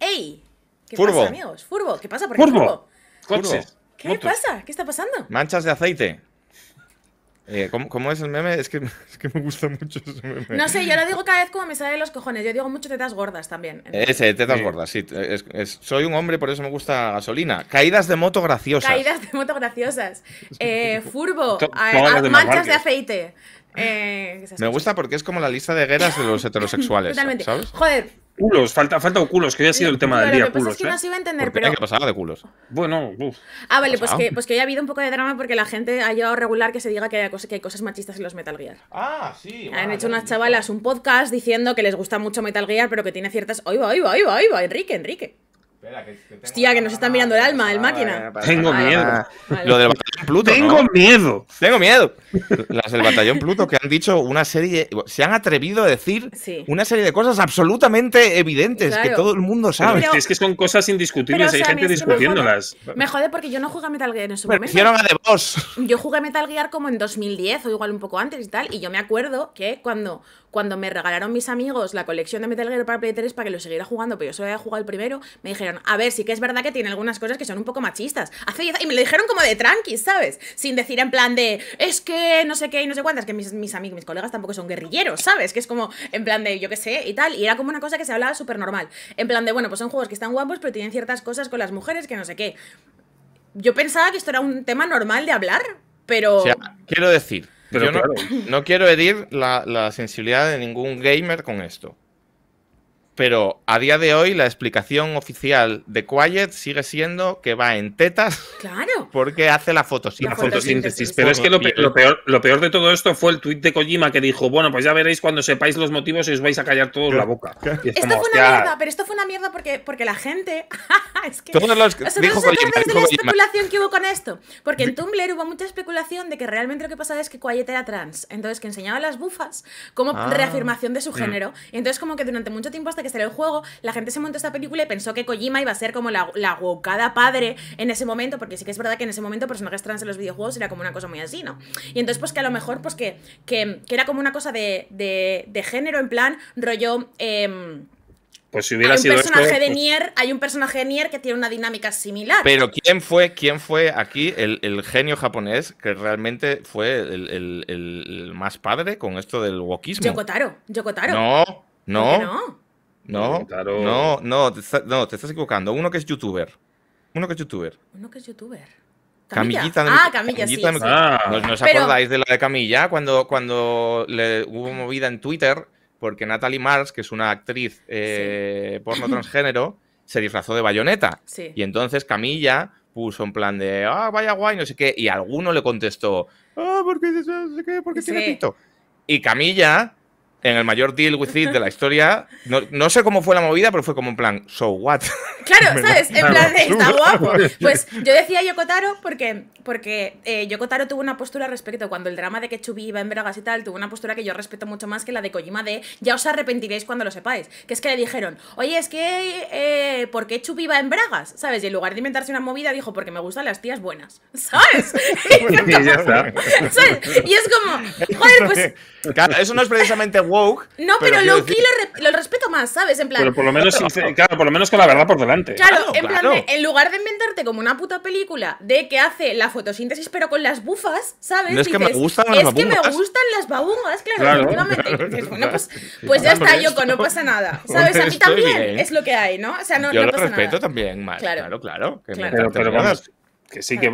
¡Ey! ¿Qué Furbo. pasa, amigos? Furbo, ¿qué pasa? ¿Por qué Furbo? ¿Qué pasa? ¿Qué está pasando? Manchas de aceite. Eh, ¿cómo, es el meme? Es que, me gusta mucho ese meme. No sé, yo lo digo cada vez como me sale los cojones. Yo digo mucho tetas gordas también. Ese, tetas gordas, sí. soy un hombre, por eso me gusta gasolina. Caídas de moto graciosas. Caídas de moto graciosas. Eh, furbo, manchas de aceite. Eh, me gusta porque es como la lista de guerras de los heterosexuales. Totalmente. Joder, culos, falta, falta culos, que había sido el tema del día. Lo es que no ¿eh? se iba a entender, pero. que de culos. Bueno, Ah, vale, pues que, hoy pues ha habido un poco de drama porque la gente ha llevado regular que se diga que hay, cosas, que cosas machistas en los Metal Gear. Ah, sí. Han hecho unas chavalas un podcast diciendo que les gusta mucho Metal Gear, pero que tiene ciertas. Oiga, oiga, oiga, oiga, Enrique, Enrique. Espera, que, Hostia, que nos están mirando el alma, el máquina. Tengo miedo. Lo del batallón Pluto. Tengo miedo. Tengo miedo. Las del batallón Pluto que han dicho una serie. Se han atrevido a decir una serie de cosas absolutamente evidentes que todo el mundo sabe. es que son cosas indiscutibles. Hay gente discutiéndolas. Me jode, porque yo no jugué Metal Gear en su momento. Hicieron a Yo jugué Metal Gear como en 2010 o igual un poco antes y tal. Y yo me acuerdo que cuando, cuando me regalaron mis amigos la colección de Metal Gear para Play 3 para que lo siguiera jugando, pero yo solo había jugado el primero, me dijeron, a ver, sí que es verdad que tiene algunas cosas que son un poco machistas. Hace y me lo dijeron como de tranqui, ¿sabes? Sin decir en plan de, es que no sé qué y no sé cuántas, que mis, mis amigos, mis colegas tampoco son guerrilleros, ¿sabes? Que es como en plan de, yo qué sé, y tal. Y era como una cosa que se hablaba súper normal. En plan de, bueno, pues son juegos que están guapos, pero tienen ciertas cosas con las mujeres que no sé qué. Yo pensaba que esto era un tema normal de hablar, pero... O sea, quiero decir, yo no, quiero herir la sensibilidad de ningún gamer con esto pero a día de hoy la explicación oficial de Quiet sigue siendo que va en tetas. Claro. Porque hace la fotosíntesis. La fotosíntesis. Pero es que lo, peor, de todo esto fue el tuit de Kojima que dijo: Bueno, pues ya veréis cuando sepáis los motivos y os vais a callar todos la boca. esto fue una mierda, pero esto fue una mierda porque, porque la gente. es que. la especulación que hubo con esto. Porque en Tumblr hubo mucha especulación de que realmente lo que pasaba es que Quiet era trans. Entonces que enseñaba las bufas como ah. reafirmación de su mm. género. Y entonces, como que durante mucho tiempo hasta que que el juego, la gente se montó esta película y pensó que Kojima iba a ser como la, la wokada padre en ese momento, porque sí que es verdad que en ese momento personajes trans en los videojuegos era como una cosa muy así, ¿no? Y entonces, pues que a lo mejor, pues que, que, era como una cosa de, género, en plan, rollo. Em, pues si hubiera hay un personaje de pues Nier, hay un personaje de Nier que tiene una dinámica similar. Pero quién fue, quién fue aquí el, genio japonés que realmente fue el, más padre con esto del wokismo. Yokotaro, Yokotaro. No, no. no? No, eh, no, no, te no, te estás equivocando. Uno que es youtuber. Uno que es youtuber. Uno que es youtuber. Camillita. Ah, Camilla, sí. ¿No, os acordáis de la de Camilla? Cuando, cuando hubo movida en Twitter porque Natalie Mars, que es una actriz eh, porno transgénero, se disfrazó de bayoneta. Sí. Y entonces Camilla puso en plan de, ah, vaya guay, no sé qué. Y alguno le contestó, ah, ¿por qué, ¿por qué tiene pito? Y Camilla en el mayor deal with it de la historia. No, sé cómo fue la movida, pero fue como en plan, so what? Claro, ¿sabes? En plan, de, está guapo. Pues, pues yo decía Yokotaro porque, porque eh, Yokotaro tuvo una postura respecto cuando el drama de que Chubi iba en Bragas y tal, tuvo una postura que yo respeto mucho más que la de Kojima de ya os arrepentiréis cuando lo sepáis. Que es que le dijeron, oye, es que porque eh, ¿por qué Chubi iba en Bragas? ¿Sabes? Y en lugar de inventarse una movida, dijo, porque me gustan las tías buenas. ¿Sabes? Y, es como, joder, pues. Claro, eso no es precisamente no, pero, Loki lo, lo, respeto más, ¿sabes? En plan. Pero por lo menos, claro, por lo menos con la verdad por delante. Claro, en plan, en lugar de inventarte como una puta película de que hace la fotosíntesis pero con las bufas, ¿sabes? es que me gustan las Es que claro, efectivamente. bueno, pues, pues ya está, Yoko, no pasa nada. ¿Sabes? A mí también es lo que hay, ¿no? O sea, no, Yo lo pasa respeto también, más. Claro, claro. claro Pero, que sí, que, de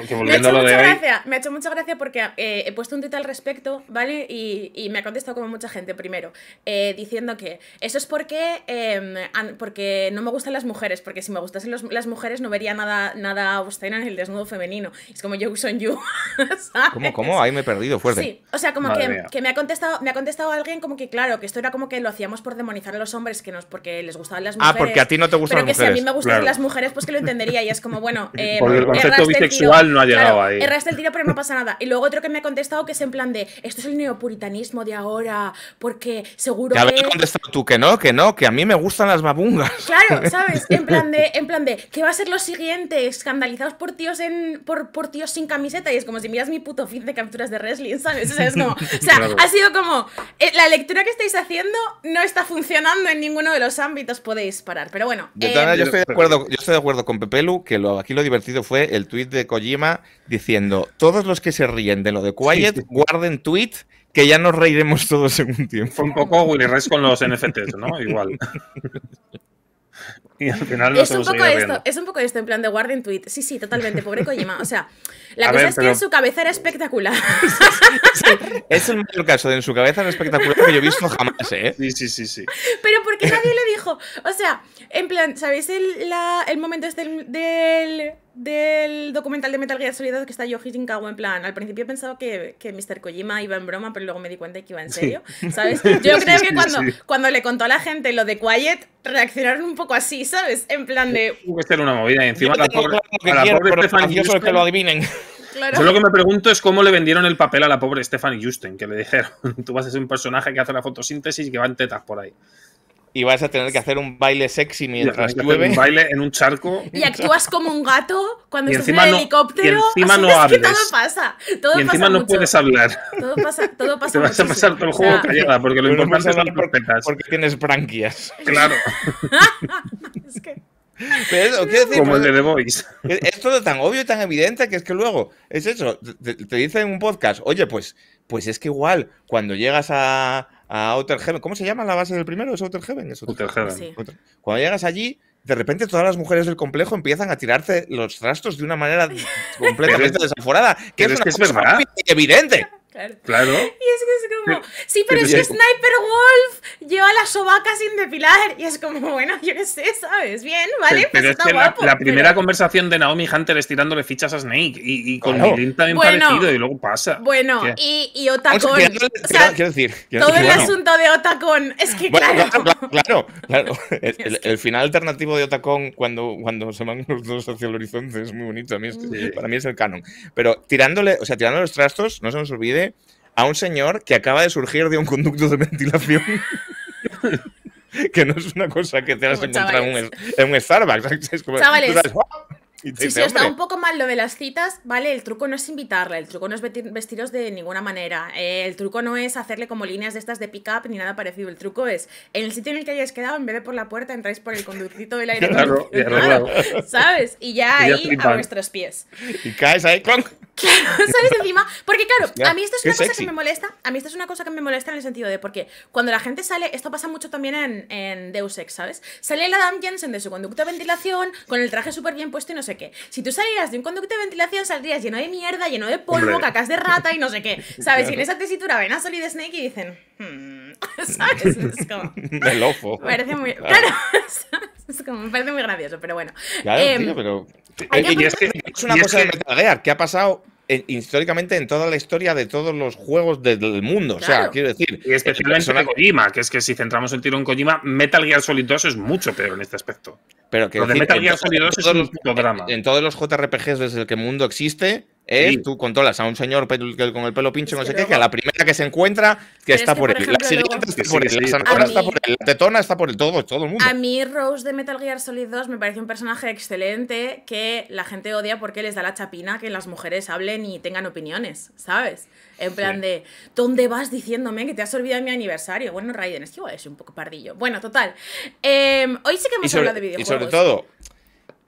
Me ha hecho mucha gracia porque eh, he puesto un tuit al respecto, ¿vale? Y, me ha contestado como mucha gente primero, eh, diciendo que eso es porque, em, porque no me gustan las mujeres, porque si me gustasen las mujeres no vería nada, nada en el desnudo femenino. Es como yo son you. ¿Cómo, cómo? Ahí me he perdido, fuerte. Sí, o sea, como que, me, ha contestado, me ha contestado alguien como que, claro, que esto era como que lo hacíamos por demonizar a los hombres, que no porque les gustaban las mujeres. Ah, porque a ti no te gustan las mujeres. Pero que si a mí me gustan las mujeres, pues que lo entendería. Y es como, bueno, eh, sexual no ha llegado ahí. Erraste el tiro, pero no pasa nada. Y luego otro que me ha contestado que es en plan de, esto es el neopuritanismo de ahora, porque seguro que... que... contestado tú que no, que no, que a mí me gustan las babungas. Claro, ¿sabes? En plan de, en plan de, ¿qué va a ser lo siguiente? Escandalizados por tíos en por, tíos sin camiseta y es como si miras mi puto feed de capturas de wrestling, ¿sabes? O sea, ha sido como, eh, la lectura que estáis haciendo no está funcionando en ninguno de los ámbitos, podéis parar, pero bueno. Eh, yo, estoy de acuerdo, yo estoy de acuerdo con Pepelu que aquí lo divertido fue el tweet de Kojima diciendo: Todos los que se ríen de lo de Quiet, guarden tweet que ya nos reiremos todos en un tiempo. Fue un poco Willy Rex con los NFTs, ¿no? Igual. Y al final es un poco esto, es un poco esto, en plan de Guardian tweet. Sí, sí, totalmente, pobre Kojima. O sea, la cosa es que en su cabeza era espectacular. es el caso de en su cabeza era espectacular que yo he visto jamás, ¿eh? Sí, sí, sí, sí. Pero porque nadie le dijo. O sea, en plan, ¿sabéis el, momento este del, documental de Metal Gear Solid que está Yoji Shinkawa en plan, al principio pensaba que, que Mr. Kojima iba en broma, pero luego me di cuenta que iba en serio, ¿sabes? Yo creo que cuando, cuando le contó a la gente lo de Quiet, reaccionaron un poco así, ¿sabes? En plan de. Tuvo que ser una movida. Y encima, la pobre, que lo adivinen. Yo lo que me pregunto es cómo le vendieron el papel a la pobre Stephanie Houston, que le dijeron: Tú vas a ser un personaje que hace la fotosíntesis y que va en tetas por ahí y vas a tener que hacer un baile sexy mientras llueve. Un baile en un charco. Y actúas como un gato cuando estás en el no, helicóptero. Y encima no hables. todo pasa. Todo y encima pasa no puedes hablar. Todo pasa, todo pasa Te vas a pasar todo el juego o sea, callada, porque lo importante son las petas. Porque tienes branquias. Claro. es que... decir, Como el de The Voice. Es todo tan obvio y tan evidente que es que luego es eso. Te, te dicen en un podcast, oye, pues, pues es que igual cuando llegas a, a Outer Heaven. ¿Cómo se llama la base del primero? ¿Es Outer Heaven? Cuando llegas allí, de repente todas las mujeres del complejo empiezan a tirarte los trastos de una manera completamente desaforada. Que es, una cosa evidente. Claro. Y es que es como, sí, pero es que Sniper Wolf lleva las sobaca sin depilar. Y es como, bueno, yo qué sé, ¿sabes? Bien, ¿vale? Pero, pues es que la, primera conversación de Naomi Hunter es tirándole fichas a Snake. Y, con claro. Milin también parecido, y luego pasa. Bueno, y, y Otacon. quiero, decir. todo el asunto de Otacon. Es que claro. Claro, claro. El, final alternativo de Otacon, cuando, se van los dos hacia el horizonte, es muy bonito. Para mí es el canon. Pero tirándole, o sea, tirando los trastos, no se nos olvide a un señor que acaba de surgir de un conducto de ventilación. que no es una cosa que te vas a encontrar en, un, Starbucks. Es chavales. si os da un poco mal lo de las citas, vale, el truco no es invitarla, el truco no es vestiros de ninguna manera, eh, el truco no es hacerle como líneas de estas de pick-up ni nada parecido, el truco es, en el sitio en el que hayáis quedado, en vez de por la puerta, entráis por el conductito del aire, ¿sabes? Y ya ahí a vuestros pies. Y caes ahí, con... Claro, ¿sabes? Encima, porque claro, a mí esto es una cosa que me molesta, a mí esto es una cosa que me molesta en el sentido de, porque cuando la gente sale, esto pasa mucho también en, Deus Ex, ¿sabes? Sale la Adam Jensen de su conducto de ventilación, con el traje súper bien puesto y no sé qué. Si tú salieras de un conducto de ventilación, saldrías lleno de mierda, lleno de polvo, cacas de rata y no sé qué, ¿sabes? Y en esa tesitura ven a Solid Snake y dicen, hmm, ¿sabes? Es como... Me Parece muy... Claro, es como, me parece muy gracioso, pero bueno. Claro, em, tío, pero eh, es, una cosa de Metal Gear, que ha pasado históricamente en toda la historia de todos los juegos del mundo. O sea, quiero decir. Y especialmente en Kojima, que es que si centramos el tiro en Kojima, Metal Gear Solid 2 es mucho peor en este aspecto. Pero que Metal Gear Solid 2 es un los, drama. En, en todos los JRPGs desde el que el mundo existe, y tú controlas a un señor con el pelo pincho, no sé qué, que a la primera que se encuentra, que está por, él. la está, por tetona está por todo, todo el mundo. A mí Rose de Metal Gear Solid 2 me parece un personaje excelente que la gente odia porque les da la chapina que las mujeres hablen y tengan opiniones, ¿sabes? En plan de, ¿dónde vas diciéndome que te has olvidado mi aniversario? Bueno, Raiden, es que es un poco pardillo. Bueno, total. Em, hoy sí que hemos hablado de videojuegos. Y sobre todo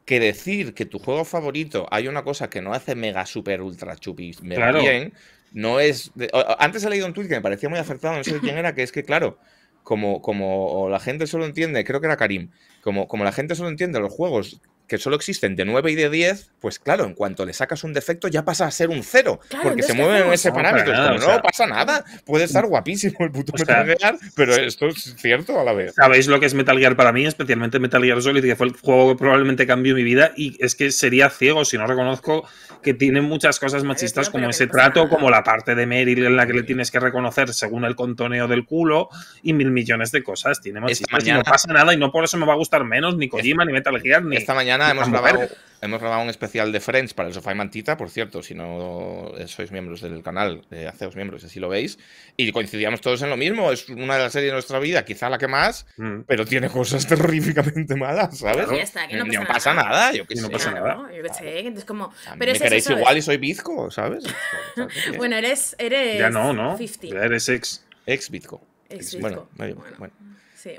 que decir que tu juego favorito hay una cosa que no hace mega, super, ultra, chupis, mega bien, no es... Antes he leído un tweet que me parecía muy acertado, no sé quién era, que es que, claro, como, como la gente solo entiende, creo que era Karim, como, como la gente solo entiende los juegos que solo existen de 9 y de 10, pues claro, en cuanto le sacas un defecto ya pasa a ser un 0, porque se mueven en ese parámetro. no, no pasa nada, puede estar mm, guapísimo el puto Metal Gear, pero esto es cierto a la vez. ¿Sabéis lo que es Metal Gear para mí? Especialmente Metal Gear Solid, que fue el juego que probablemente cambió mi vida, y es que sería ciego si no reconozco que tiene muchas cosas machistas, como ese trato, como la parte de Meryl en la que le tienes que reconocer según el contoneo del culo, y mil millones de cosas. Tiene machistas y no pasa nada, y no por eso me va a gustar menos ni Kojima, ni Metal Gear, ni... Esta mañana mañana hemos grabado, hemos grabado un especial de Friends para el Sofá y Mantita, por cierto, si no sois miembros del canal, eh, haceos miembros, así lo veis. Y coincidíamos todos en lo mismo, es una de las series de nuestra vida, quizá la que más, mm. pero tiene cosas terroríficamente malas, ¿sabes? Y ya está, no, pasa, no pasa nada. yo que no Pasa nada. Yo que sé, entonces como... Pero me queréis igual y soy bizco, ¿sabes? Pues, pues, pues, bueno, eres, eres... Ya no, ¿no? 50. Ya eres ex. Ex bizco. Ex -bizco. Bueno, bueno. bueno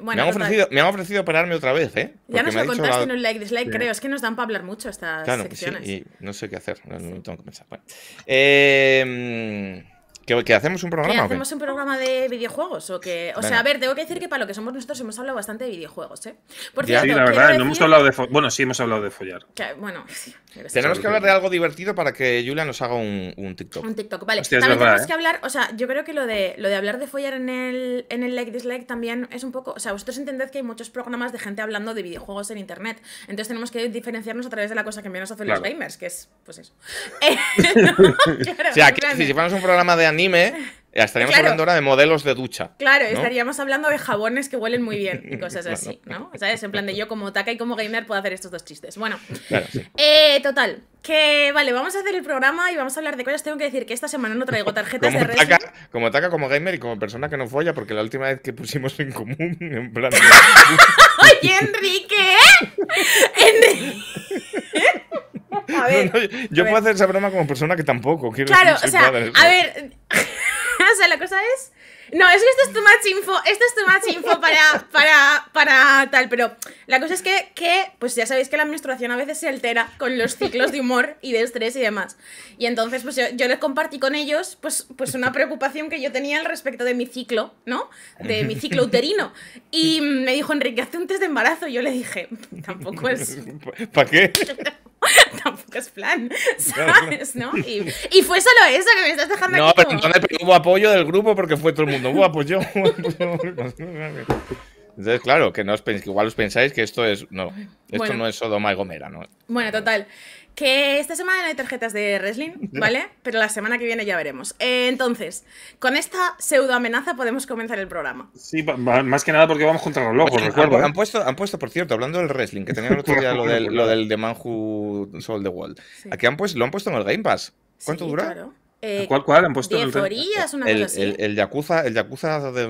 me, han ofrecido, pararme otra vez, ¿eh? ya nos lo contaste en un like dislike, creo. Es que nos dan para hablar mucho estas pues secciones. y no sé qué hacer, no, tengo que pensar. Eh, ¿Que, hacemos un programa? hacemos un programa de videojuegos? O, que, o sea, a ver, tengo que decir que para lo que somos nosotros hemos hablado bastante de videojuegos, ¿eh? sí, la verdad, no hemos hablado de Bueno, sí, hemos hablado de follar. bueno, sí, tenemos que hablar de algo divertido para que Julia nos haga un, TikTok. Un TikTok, vale. también tenemos ¿eh? que hablar, o sea, yo creo que lo de, lo de hablar de follar en el, like dislike también es un poco. O sea, vosotros entended que hay muchos programas de gente hablando de videojuegos en internet. Entonces tenemos que diferenciarnos a través de la cosa que menos a hacer los gamers, que es, pues eso. o sea, si fuéramos un programa de anime, estaríamos hablando ahora de modelos de ducha. Claro, estaríamos hablando de jabones que huelen muy bien y cosas así, ¿no? en plan de yo como taca y como gamer puedo hacer estos dos chistes. Bueno, eh, total, que vale, vamos a hacer el programa y vamos a hablar de cosas. Tengo que decir que esta semana no traigo tarjetas como de red. Como taca, como gamer y como persona que no folla, porque la última vez que pusimos en común, en plan... ¡Oye, Enrique! ¡Enrique! A ver, yo puedo hacer esa broma como persona que tampoco quiero Claro, o sea, a ver. o sea, la cosa es. No, es que esto es tu más info, esto es tu info para, para, para tal, pero la cosa es que, pues ya sabéis que la menstruación a veces se altera con los ciclos de humor y de estrés y demás. Y entonces, pues yo, les compartí con ellos, pues, pues una preocupación que yo tenía al respecto de mi ciclo, ¿no? De mi ciclo uterino. Y me dijo, Enrique, hace un test de embarazo. Y yo le dije, tampoco es... ¿Para qué? tampoco es plan, ¿sabes? ¿No? Y, fue solo eso que me estás dejando no, aquí. pero entonces hubo apoyo del grupo porque fue todo el mundo. Hubo pues apoyo. Entonces, claro, que no os, igual os pensáis que esto es. No, esto no es Sodoma y Gomera, ¿no? Bueno, total. Que esta semana no hay tarjetas de wrestling, ¿vale? Pero la semana que viene ya veremos. entonces, con esta pseudo amenaza podemos comenzar el programa. Sí, más que nada porque vamos contra los locos, recuerdo. ¿eh? Han, puesto, han puesto, por cierto, hablando del wrestling, que tenían el otro día lo del, lo del The Man Who the World. Aquí han puesto, lo han puesto en el Game Pass. ¿Cuánto dura? Eh, ¿Cuál, ¿Cuál han puesto? 10 orillas, una el, cosa así. El, el Yakuza,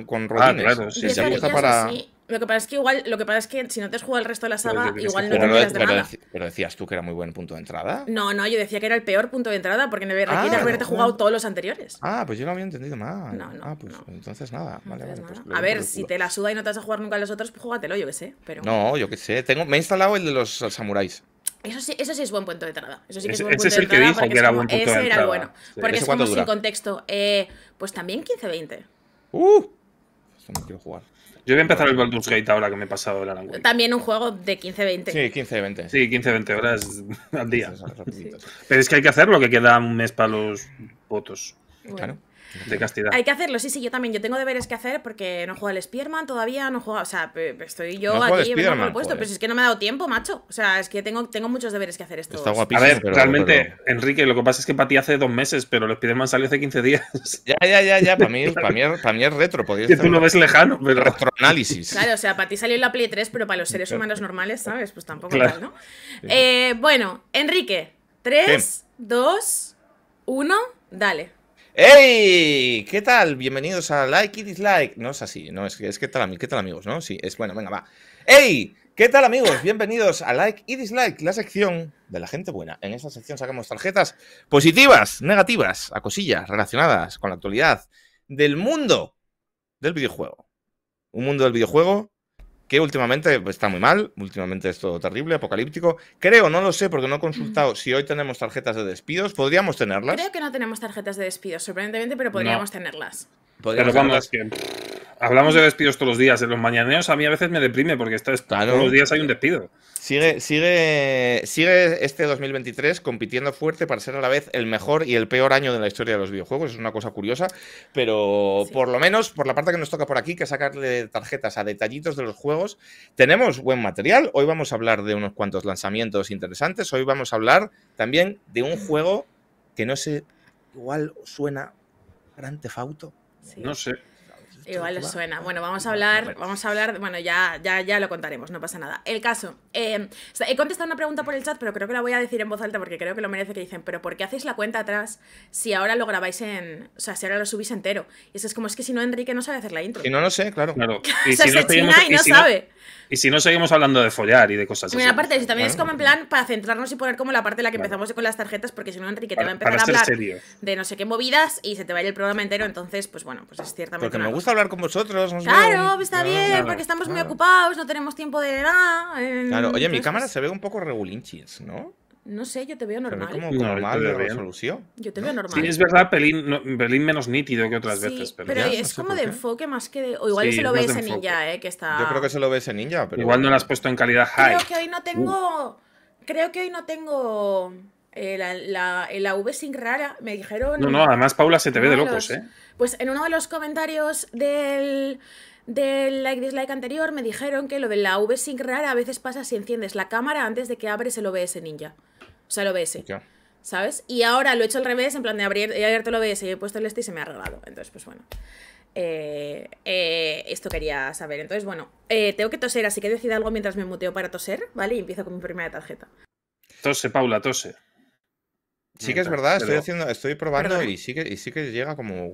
con ah, rodines. Ah, claro, sí. El Yakuza para... Lo que pasa es que igual, es que si no te has jugado el resto de la saga, igual no te pero, de nada. Pero decías tú que era muy buen punto de entrada. No, no, yo decía que era el peor punto de entrada, porque me requiere ah, haberte jugado todos los anteriores. Ah, pues yo no había entendido mal. No, no. Ah, pues entonces nada. Pues a ver, si te la suda y no te vas a jugar nunca a los otros, pues júgatelo, yo qué sé. No, yo qué sé. me he instalado el de los samuráis. Eso sí, eso sí es buen punto de entrada. Eso sí que es buen punto de entrada. Ese es el que dijo que era buen punto de entrada. Ese era bueno. Porque es como sin contexto. Eh, pues también 15-20. ¡Uh! Esto no quiero jugar. Yo voy a empezar el Baldur's Gate ahora que me he pasado el Alan También un juego de 15-20. Sí, 15-20. Sí, 15-20 horas al día. Pero es que hay que hacer lo que queda un mes para los votos. Bueno. Claro. Hay que hacerlo, sí, sí, yo también. Yo tengo deberes que hacer porque no juega el Spearman todavía, no juega. O sea, estoy yo aquí por pero si es que no me ha dado tiempo, macho. O sea, es que tengo, tengo muchos deberes que hacer esto. Está guapísimo. A ver, realmente, Enrique, lo que pasa es que para ti hace dos meses, pero el Spiderman salió hace 15 días. Ya, ya, ya, ya. Para mí, es retro. Si tú lo ves lejano, pero. Retroanálisis. Claro, o sea, para ti salió en la Play 3, pero para los seres humanos normales, ¿sabes? Pues tampoco ¿no? Eh, bueno, Enrique, 3, 2, 1, dale. ¡Hey! ¿Qué tal? Bienvenidos a Like y Dislike. No es así, no, es que es que tal, ¿qué tal amigos, ¿no? Sí, es bueno, venga, va. ¡Hey! ¿Qué tal amigos? Bienvenidos a Like y Dislike, la sección de la gente buena. En esta sección sacamos tarjetas positivas, negativas, a cosillas relacionadas con la actualidad del mundo del videojuego. Un mundo del videojuego que últimamente pues, está muy mal, últimamente es todo terrible, apocalíptico. Creo, no lo sé, porque no he consultado mm. si hoy tenemos tarjetas de despidos. ¿Podríamos tenerlas? Creo que no tenemos tarjetas de despidos, sorprendentemente, pero podríamos tenerlas. Podríamos tenerlas hablamos de despidos todos los días. En los mañaneos a mí a veces me deprime porque es, todos los días hay un despido. Sigue, sigue, sigue este 2023 compitiendo fuerte para ser a la vez el mejor y el peor año de la historia de los videojuegos. Es una cosa curiosa, pero por lo menos por la parte que nos toca por aquí, que sacarle tarjetas a detallitos de los juegos, tenemos buen material. Hoy vamos a hablar de unos cuantos lanzamientos interesantes. Hoy vamos a hablar también de un juego que no sé, igual suena grande fauto. No sé. Igual les suena. Bueno, vamos a hablar, vamos a hablar, bueno, ya, ya, ya lo contaremos, no pasa nada. El caso, eh, he contestado una pregunta por el chat, pero creo que la voy a decir en voz alta porque creo que lo merece que dicen, pero ¿por qué hacéis la cuenta atrás si ahora lo grabáis en, o sea, si ahora lo subís entero? Y eso es como, es que si no, Enrique no sabe hacer la intro. y no, lo sé, claro. claro. Y si no seguimos, y seguimos hablando de follar y de cosas así. Bueno, aparte, si también es como en plan para centrarnos y poner como la parte en la que empezamos con las tarjetas, porque si no, Enrique te va a empezar a hablar de no sé qué movidas y se te va a ir el programa entero, entonces, pues bueno, pues es ciertamente... Porque me gusta hablar con vosotros. claro, pues está bien, porque estamos muy ocupados, no tenemos tiempo de nada. Em, oye, mi cámara pues se ve un poco regulinchis, ¿no? No sé, yo te veo normal. resolución. Yo te veo normal. Sí, es verdad, pelín, menos nítido que otras veces. Pero, es como de enfoque más que de. O igual se lo ves en ninja, ¿eh? Que está... Yo creo que se lo ves en ninja, pero. Igual no lo has puesto en calidad high. Creo que hoy no tengo. Creo que hoy no tengo. Eh, la, V sin rara, me dijeron. No, no, además Paula se te ve de locos, ¿eh? Pues en uno de los comentarios del like dislike anterior me dijeron que lo de la V sin rara a veces pasa si enciendes la cámara antes de que abres el OBS ninja. O sea, el OBS. ¿Sabes? Y ahora lo he hecho al revés, en plan de abrir, he abierto el OBS y he puesto el este y se me ha arreglado. Entonces, pues bueno. Eh, eh, esto quería saber. Entonces, bueno, tengo que toser, así que decidido algo mientras me muteo para toser, ¿vale? Y empiezo con mi primera tarjeta. Tose, Paula, tose. Sí que es verdad, estoy haciendo, estoy probando y sí que, sí que llega como,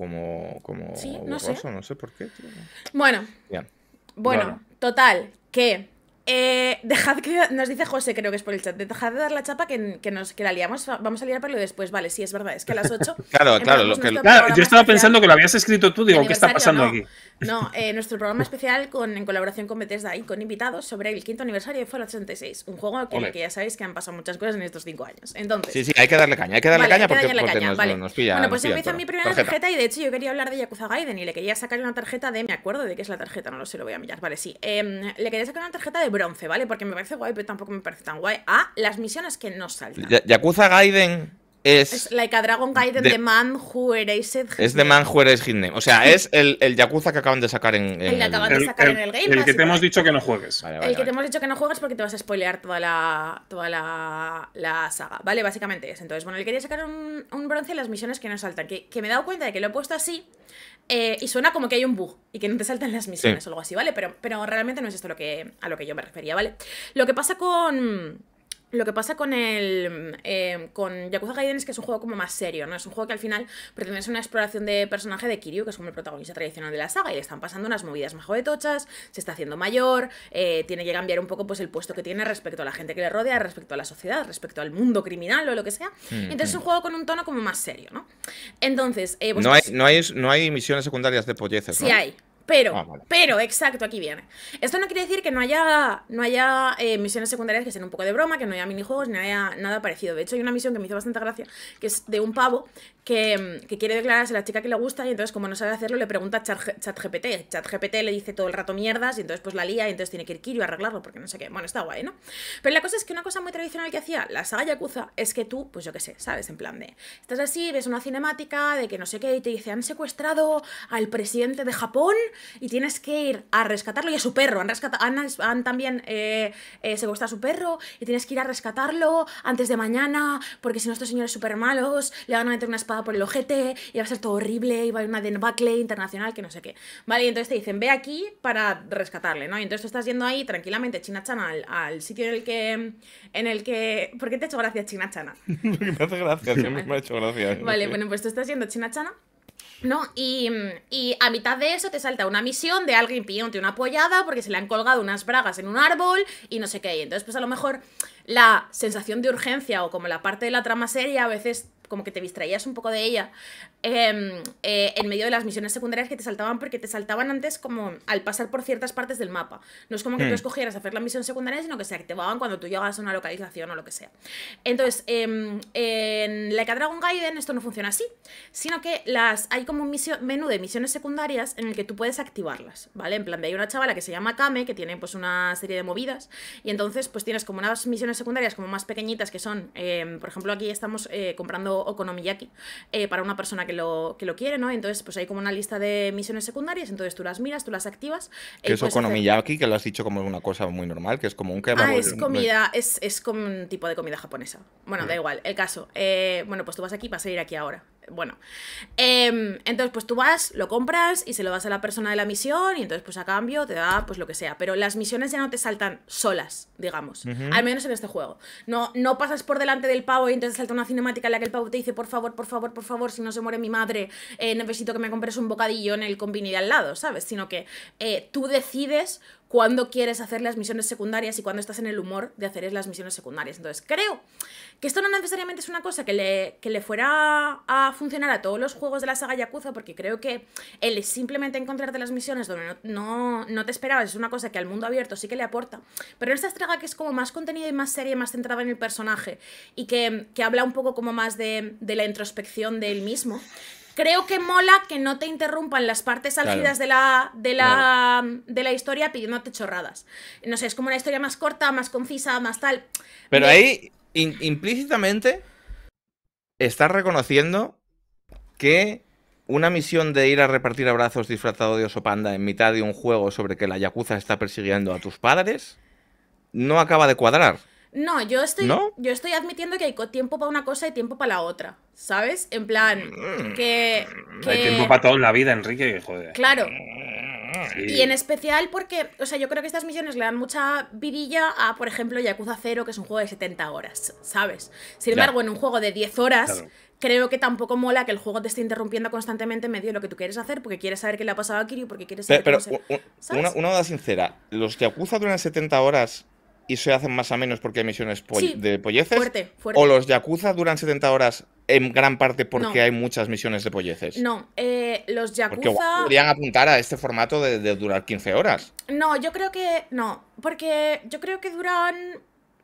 ¿Sí? no, sé. no sé por qué, tío. Bueno. Bueno, bueno, total, que eh, dejad que. Nos dice José, creo que es por el chat. Dejad de dar la chapa que, nos que la liamos. Vamos a liar para lo después. Vale, sí, es verdad. Es que a las 8. claro, claro. yo estaba pensando que lo habías escrito tú. Digo, ¿qué está pasando aquí? No, eh, nuestro programa especial con, en colaboración con Bethesda y con invitados sobre el quinto aniversario de Fallout 66. Un juego que, que, ya sabéis que han pasado muchas cosas en estos cinco años. Entonces. Sí, sí, hay que darle caña. Hay que darle caña porque, nos, vale. Bueno, pues empieza mi primera tarjeta. y de hecho yo quería hablar de Yakuza Gaiden y le quería sacar una tarjeta de. Me acuerdo de qué es la tarjeta, no lo sé, lo voy a mirar. Vale, sí. Em, le quería sacar una tarjeta de bronce, ¿vale? Porque me parece guay, pero tampoco me parece tan guay. A las misiones que no salen. Yakuza Gaiden es... es like a Dragon guide de, the Man Who Erased Es The Man Who Name. O sea, es el, el Yakuza que acaban de sacar en, el, que acaban de sacar en el Game El que te hemos dicho que no juegues. el que te hemos dicho que no juegues porque te vas a spoilear toda la, toda la, saga. Vale, básicamente es. Entonces, bueno, le quería sacar un, bronce en las misiones que no saltan. Que, me he dado cuenta de que lo he puesto así eh, y suena como que hay un bug y que no te saltan las misiones o algo así, ¿vale? Pero, pero realmente no es esto lo que, a lo que yo me refería, ¿vale? Lo que pasa con lo que pasa con el eh, con Yakuza Gaiden es que es un juego como más serio, ¿no? Es un juego que al final pretende ser una exploración de personaje de Kiryu, que es como el protagonista tradicional de la saga, y le están pasando unas movidas más se está haciendo mayor, eh, tiene que cambiar un poco pues el puesto que tiene respecto a la gente que le rodea, respecto a la sociedad, respecto al mundo criminal o lo que sea. Mm, Entonces es mm. un juego con un tono como más serio, ¿no? Entonces, eh, pues, pues no, hay, no, hay, misiones secundarias de polleces, ¿no? Sí hay. Pero, ah, pero, exacto, aquí viene. Esto no quiere decir que no haya, eh, misiones secundarias que sean un poco de broma, que no haya minijuegos, ni haya nada parecido. De hecho, hay una misión que me hizo bastante gracia, que es de un pavo Mm, que, quiere declararse a la chica que le gusta y entonces como no sabe hacerlo le pregunta a ChatGPT. ChatGPT le dice todo el rato mierdas y entonces pues la lía y entonces tiene que ir Kiryu a arreglarlo porque no sé qué. Bueno, está guay, ¿no? Pero la cosa es que una cosa muy tradicional que hacía la saga Yakuza es que tú, pues yo qué sé, ¿sabes? En plan de, estás así, ves una cinemática de que no sé qué y te dice, han secuestrado al presidente de Japón y tienes que ir a rescatarlo y a su perro. Han, han, también eh, eh, secuestrado a su perro y tienes que ir a rescatarlo antes de mañana porque si no estos señores súper malos le van a meter una espada por el ojete, y va a ser todo horrible, y va a haber una debacle internacional, que no sé qué. Vale, y entonces te dicen, ve aquí para rescatarle, ¿no? Y entonces tú estás yendo ahí tranquilamente, China al, al sitio en el que... En el que... ¿Por qué te ha hecho gracia China Porque me hace gracia, siempre me ha hecho gracia. Vale, bueno, pues tú estás yendo chana, ¿No? Y, a mitad de eso te salta una misión de alguien pidiéndote una apoyada porque se le han colgado unas bragas en un árbol y no sé qué. Y entonces, pues a lo mejor la sensación de urgencia o como la parte de la trama seria a veces como que te distraías un poco de ella em, eh, en medio de las misiones secundarias que te saltaban porque te saltaban antes como al pasar por ciertas partes del mapa. No es como que tú hmm. escogieras hacer la misión secundaria, sino que se activaban cuando tú llegas a una localización o lo que sea. Entonces, em, en la a Dragon Gaiden esto no funciona así, sino que las hay como un menú de misiones secundarias en el que tú puedes activarlas, ¿vale? En plan, hay una chavala que se llama Kame, que tiene pues una serie de movidas, y entonces pues tienes como unas misiones secundarias como más pequeñitas que son, em, por ejemplo, aquí estamos eh, comprando okonomiyaki eh, para una persona que lo, que lo quiere, ¿no? Entonces, pues hay como una lista de misiones secundarias, entonces tú las miras, tú las activas. Eh, que es okonomiyaki, que lo has dicho como una cosa muy normal, que es como un que ah, es comida, es, es como un tipo de comida japonesa. Bueno, mm. da igual, el caso. Eh, bueno, pues tú vas aquí, vas a ir aquí ahora. Bueno, em, entonces pues tú vas, lo compras y se lo das a la persona de la misión y entonces pues a cambio te da pues lo que sea. Pero las misiones ya no te saltan solas, digamos. Al menos en este juego. No, no pasas por delante del pavo y entonces salta una cinemática en la que el pavo te dice, por favor, por favor, por favor, si no se muere mi madre, eh, necesito que me compres un bocadillo en el convini de al lado, ¿sabes? Sino que eh, tú decides cuándo quieres hacer las misiones secundarias y cuándo estás en el humor de hacer las misiones secundarias. Entonces creo que esto no necesariamente es una cosa que le, le fuera a funcionar a todos los juegos de la saga Yakuza, porque creo que el simplemente encontrarte las misiones donde no, no, te esperabas es una cosa que al mundo abierto sí que le aporta. Pero en esta estrella que es como más contenido y más serie, más centrada en el personaje, y que, habla un poco como más de, la introspección de él mismo, creo que mola que no te interrumpan las partes álgidas de, la, de, la, de la historia pidiéndote chorradas. No sé, es como una historia más corta, más concisa, más tal. Pero ahí implícitamente estás reconociendo que una misión de ir a repartir abrazos disfrazado de oso panda en mitad de un juego sobre que la Yakuza está persiguiendo a tus padres no acaba de cuadrar. No, yo estoy, admitiendo que hay tiempo para una cosa y tiempo para la otra, ¿sabes? En plan, mm. que... Hay tiempo para todo en la vida, Enrique, joder. Claro, y en especial porque, o sea, yo creo que estas misiones le dan mucha virilla a, por ejemplo, Yakuza 0, que es un juego de 70 horas, ¿sabes? Sin embargo, en un juego de 10 horas, creo que tampoco mola que el juego te esté interrumpiendo constantemente en medio de lo que tú quieres hacer, porque quieres saber qué le ha pasado a Kiryu, porque quieres saber. Pero, una, sincera: ¿los Yakuza duran 70 horas y se hacen más a menos porque hay misiones de polleces. O los Yakuza duran 70 horas en gran parte porque hay muchas misiones de polleces. No, eh, los Yakuza... podrían apuntar a este formato de, durar 15 horas. No, yo creo que... No, porque yo creo que duran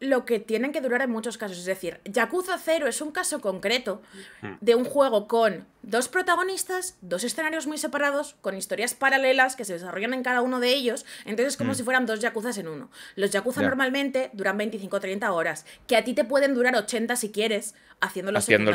lo que tienen que durar en muchos casos. Es decir, Yakuza 0 es un caso concreto hmm. de un juego con dos protagonistas, dos escenarios muy separados, con historias paralelas que se desarrollan en cada uno de ellos. Entonces es como hmm. si fueran dos Yakuza en uno. Los Yakuza normalmente duran 25 o 30 horas, que a ti te pueden durar 80 si quieres, haciendo los haciendo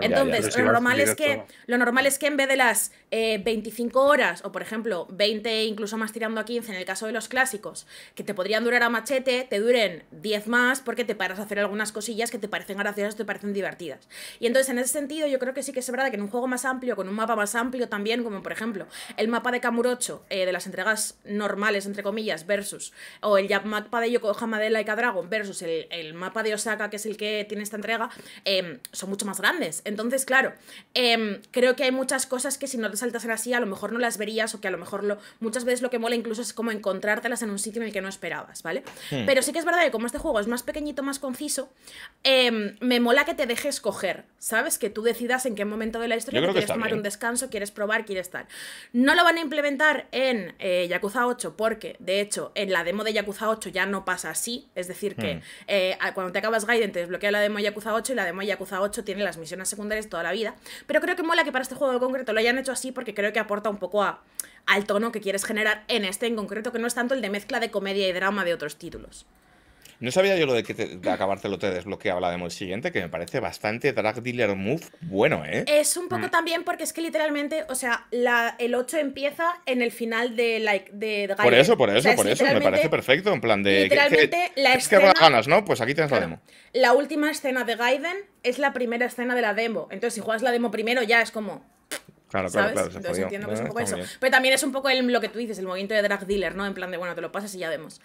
Entonces, Lo, normal es que, en vez de las 25 eh, horas, o por ejemplo, 20, incluso más tirando a 15, en el caso de los clásicos, que te podrían durar a machete, te duren 10 más porque te paras a hacer algunas cosillas que te parecen graciosas, te parecen divertidas. Y entonces, en ese sentido, yo creo que sí que es verdad que en un juego más amplio, con un mapa más amplio también, como por ejemplo el mapa de Kamurocho, eh, de las entregas normales, entre comillas, versus, o el mapa de Yokohama de Laika Dragon versus el, el, mapa de Osaka, que es el que tiene esta entrega, eh, Em, son mucho más grandes. Entonces, claro, em, creo que hay muchas cosas que si no te saltasen así, a lo mejor no las verías o que a lo mejor lo, muchas veces lo que mola incluso es como encontrártelas en un sitio en el que no esperabas, ¿vale? Hmm. Pero sí que es verdad que como este juego es más pequeñito, más conciso, em, me mola que te dejes coger ¿sabes? Que tú decidas en qué momento de la historia quieres tomar un descanso, quieres probar, quieres tal. No lo van a implementar en eh, Yakuza 8 porque, de hecho, en la demo de Yakuza 8 ya no pasa así, es decir, que hmm. eh, cuando te acabas Gaiden te desbloquea la demo de Yakuza 8 y la demo de Yakuza 8 tiene las misiones secundarias toda la vida, pero creo que mola que para este juego en concreto lo hayan hecho así porque creo que aporta un poco al tono que quieres generar en este en concreto, que no es tanto el de mezcla de comedia y drama de otros títulos. No sabía yo lo de que te, de acabártelo te desbloqueaba la demo siguiente, que me parece bastante drag dealer move bueno, ¿eh? Es un poco mm. también porque es que literalmente, o sea, la, el 8 empieza en el final de, like, de, Por eso, por eso, por eso. Me parece perfecto, en plan de. Literalmente, la la es Que ganas, ¿no? Pues aquí tienes la demo. La última escena de Gaiden es la primera escena de la demo. Entonces, si juegas la demo primero, ya es como. Claro, claro, entiendo que es un eh, poco eso. Pero también es un poco el, lo que tú dices, el movimiento de drag dealer, ¿no? En plan de, bueno, te lo pasas y ya vemos.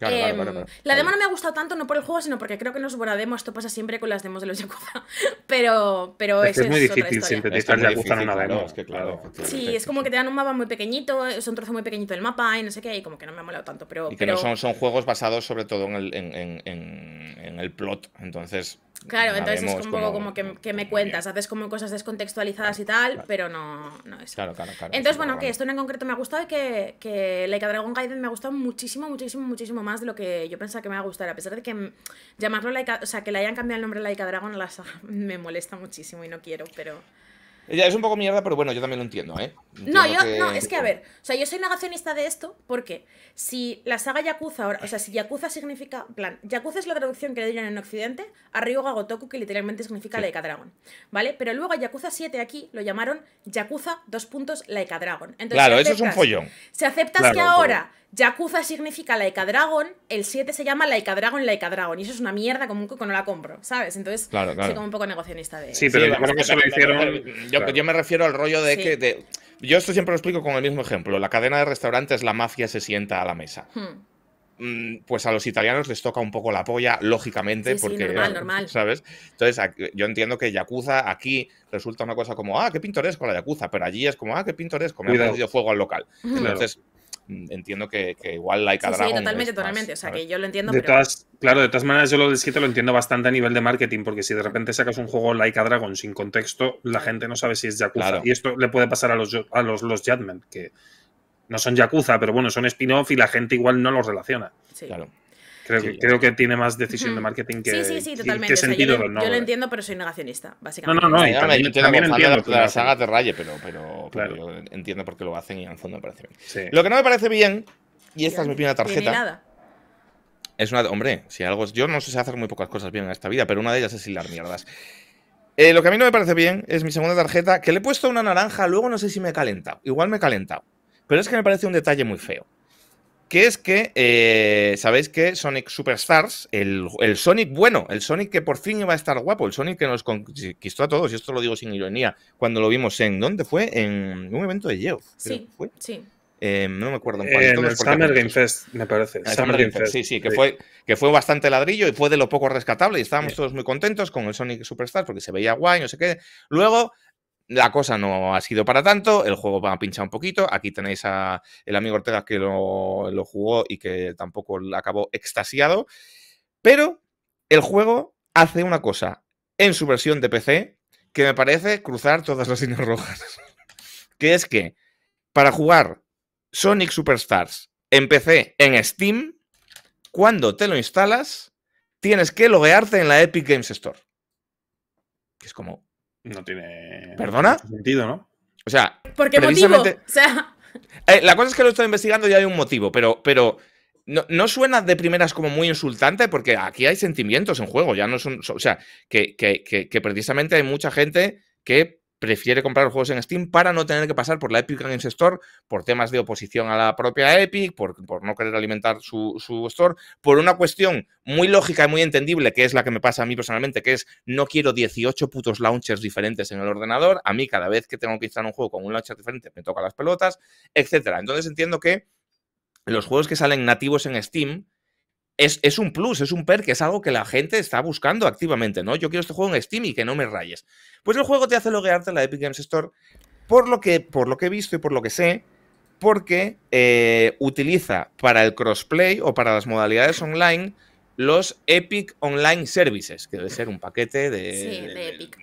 Em, la demo no me ha gustado tanto, no por el juego, sino porque creo que no es buena demo. Esto pasa siempre con las demos de los Yakuza. Pero, pero es, es muy difícil sintetizar Es que, claro, sí, es como que te dan un mapa muy pequeñito, es un trozo muy pequeñito del mapa y no sé qué, y como que no me ha molado tanto. Pero, y que no son, son juegos basados sobre todo en el, en, el plot. Entonces. Claro, entonces es como, que, me cuentas, haces como cosas descontextualizadas y tal, pero no, no es. Claro, claro, claro. Entonces, bueno, que esto en concreto me ha gustado y que, que Like a Dragon Gaiden me ha gustado muchísimo, muchísimo, muchísimo más más de lo que yo pensaba que me iba a gustar. A pesar de que llamarlo Laika, o sea, que le hayan cambiado el nombre a Laika Dragon me molesta muchísimo y no quiero, pero. es un poco mierda, pero bueno, yo también lo entiendo, ¿eh? no, yo, no, es que a ver, o sea, yo soy negacionista de esto porque si la saga Yakuza ahora, o sea, si Yakuza significa, plan, Yakuza es la traducción que le dieron en Occidente a Ryuga Gotoku, que literalmente significa laica Dragon, ¿vale? Pero luego Yakuza 7 aquí lo llamaron Yakuza 2. puntos Laika Dragon. claro, eso es un follón. Si aceptas que ahora Yakuza significa Laika Dragon, el 7 se llama Laika Dragon, Laika Dragon, y eso es una mierda como que no la compro, ¿sabes? Entonces, soy como un poco negacionista de Sí, pero yo creo que se lo hicieron... Yo, me refiero al rollo de que... Yo esto siempre lo explico con el mismo ejemplo. La cadena de restaurantes, la mafia se sienta a la mesa. Hmm. Mm, pues a los italianos les toca un poco la polla, lógicamente, porque... normal, normal. ¿Sabes? Entonces, yo entiendo que Yakuza aquí resulta una cosa como, ah, qué pintoresco la Yakuza, pero allí es como, ah, qué pintoresco, me ha dado fuego al local. Entonces, entiendo que, igual Like a Dragon Sí, totalmente, totalmente. o sea, que yo lo entiendo. claro, de todas maneras, yo lo 7 lo entiendo bastante a nivel de marketing, porque si de repente sacas un juego Like a Dragon sin contexto, la gente no sabe si es Yakuza. Y esto le puede pasar a los, a los, los Jadmen, que no son Yakuza, pero bueno, son spin-off y la gente igual no los relaciona. Claro. Creo, que, tiene más decisión de marketing que. Sí, sí, sí, totalmente. yo, no, yo lo entiendo, pero soy negacionista, básicamente. No, no, no. yo también entiendo la, saga te raye, pero, entiendo por qué lo hacen y en fondo me parece bien. Lo que no me parece bien, y esta es mi primera tarjeta. Nada. Es una. Hombre, si algo. Yo no sé si hacer muy pocas cosas bien en esta vida, pero una de ellas es hilar mierdas. Eh, lo que a mí no me parece bien es mi segunda tarjeta, que le he puesto una naranja, luego no sé si me he calentado. Igual me he calentado. Pero es que me parece un detalle muy feo que es que, eh, ¿sabéis que Sonic Superstars, el, Sonic bueno, el Sonic que por fin iba a estar guapo, el Sonic que nos conquistó a todos, y esto lo digo sin ironía, cuando lo vimos en, ¿dónde fue? En un evento de Geoff. Sí, sí. Eh, no me acuerdo. En, cuál, en el Summer Game Fest, me parece. Ah, Summer, Game Fest, Sí, sí, que, Fue, que fue bastante ladrillo y fue de lo poco rescatable y estábamos todos muy contentos con el Sonic Superstars porque se veía guay, no sé qué. Luego la cosa no ha sido para tanto, el juego va a pinchar un poquito. Aquí tenéis a el amigo Ortega que lo, lo jugó y que tampoco acabó extasiado. Pero el juego hace una cosa en su versión de PC que me parece cruzar todas las líneas rojas. que es que para jugar Sonic Superstars en PC en Steam, cuando te lo instalas, tienes que loguearte en la Epic Games Store. Que es como, no tiene. ¿Perdona? sentido, ¿no? O sea. ¿Por qué motivo? O sea... Eh, la cosa es que lo estoy investigando y hay un motivo, pero. pero... No, suena de primeras como muy insultante porque aquí hay sentimientos en juego, ya no son, o sea, que precisamente hay mucha gente que prefiere comprar juegos en Steam para no tener que pasar por la Epic Games Store por temas de oposición a la propia Epic, por, por no querer alimentar su, store, por una cuestión muy lógica y muy entendible, que es la que me pasa a mí personalmente, que es no quiero 18 putos launchers diferentes en el ordenador, a mí cada vez que tengo que instalar un juego con un launcher diferente me toca las pelotas, etc. Entonces entiendo que los juegos que salen nativos en Steam es, un plus, es un perk, es algo que la gente está buscando activamente, ¿no? Yo quiero este juego en Steam y que no me rayes. Pues el juego te hace loguearte en la Epic Games Store, por lo que, por lo que he visto y por lo que sé, porque eh, utiliza para el crossplay o para las modalidades online los Epic Online Services, que debe ser un paquete de, sí, de, Epic.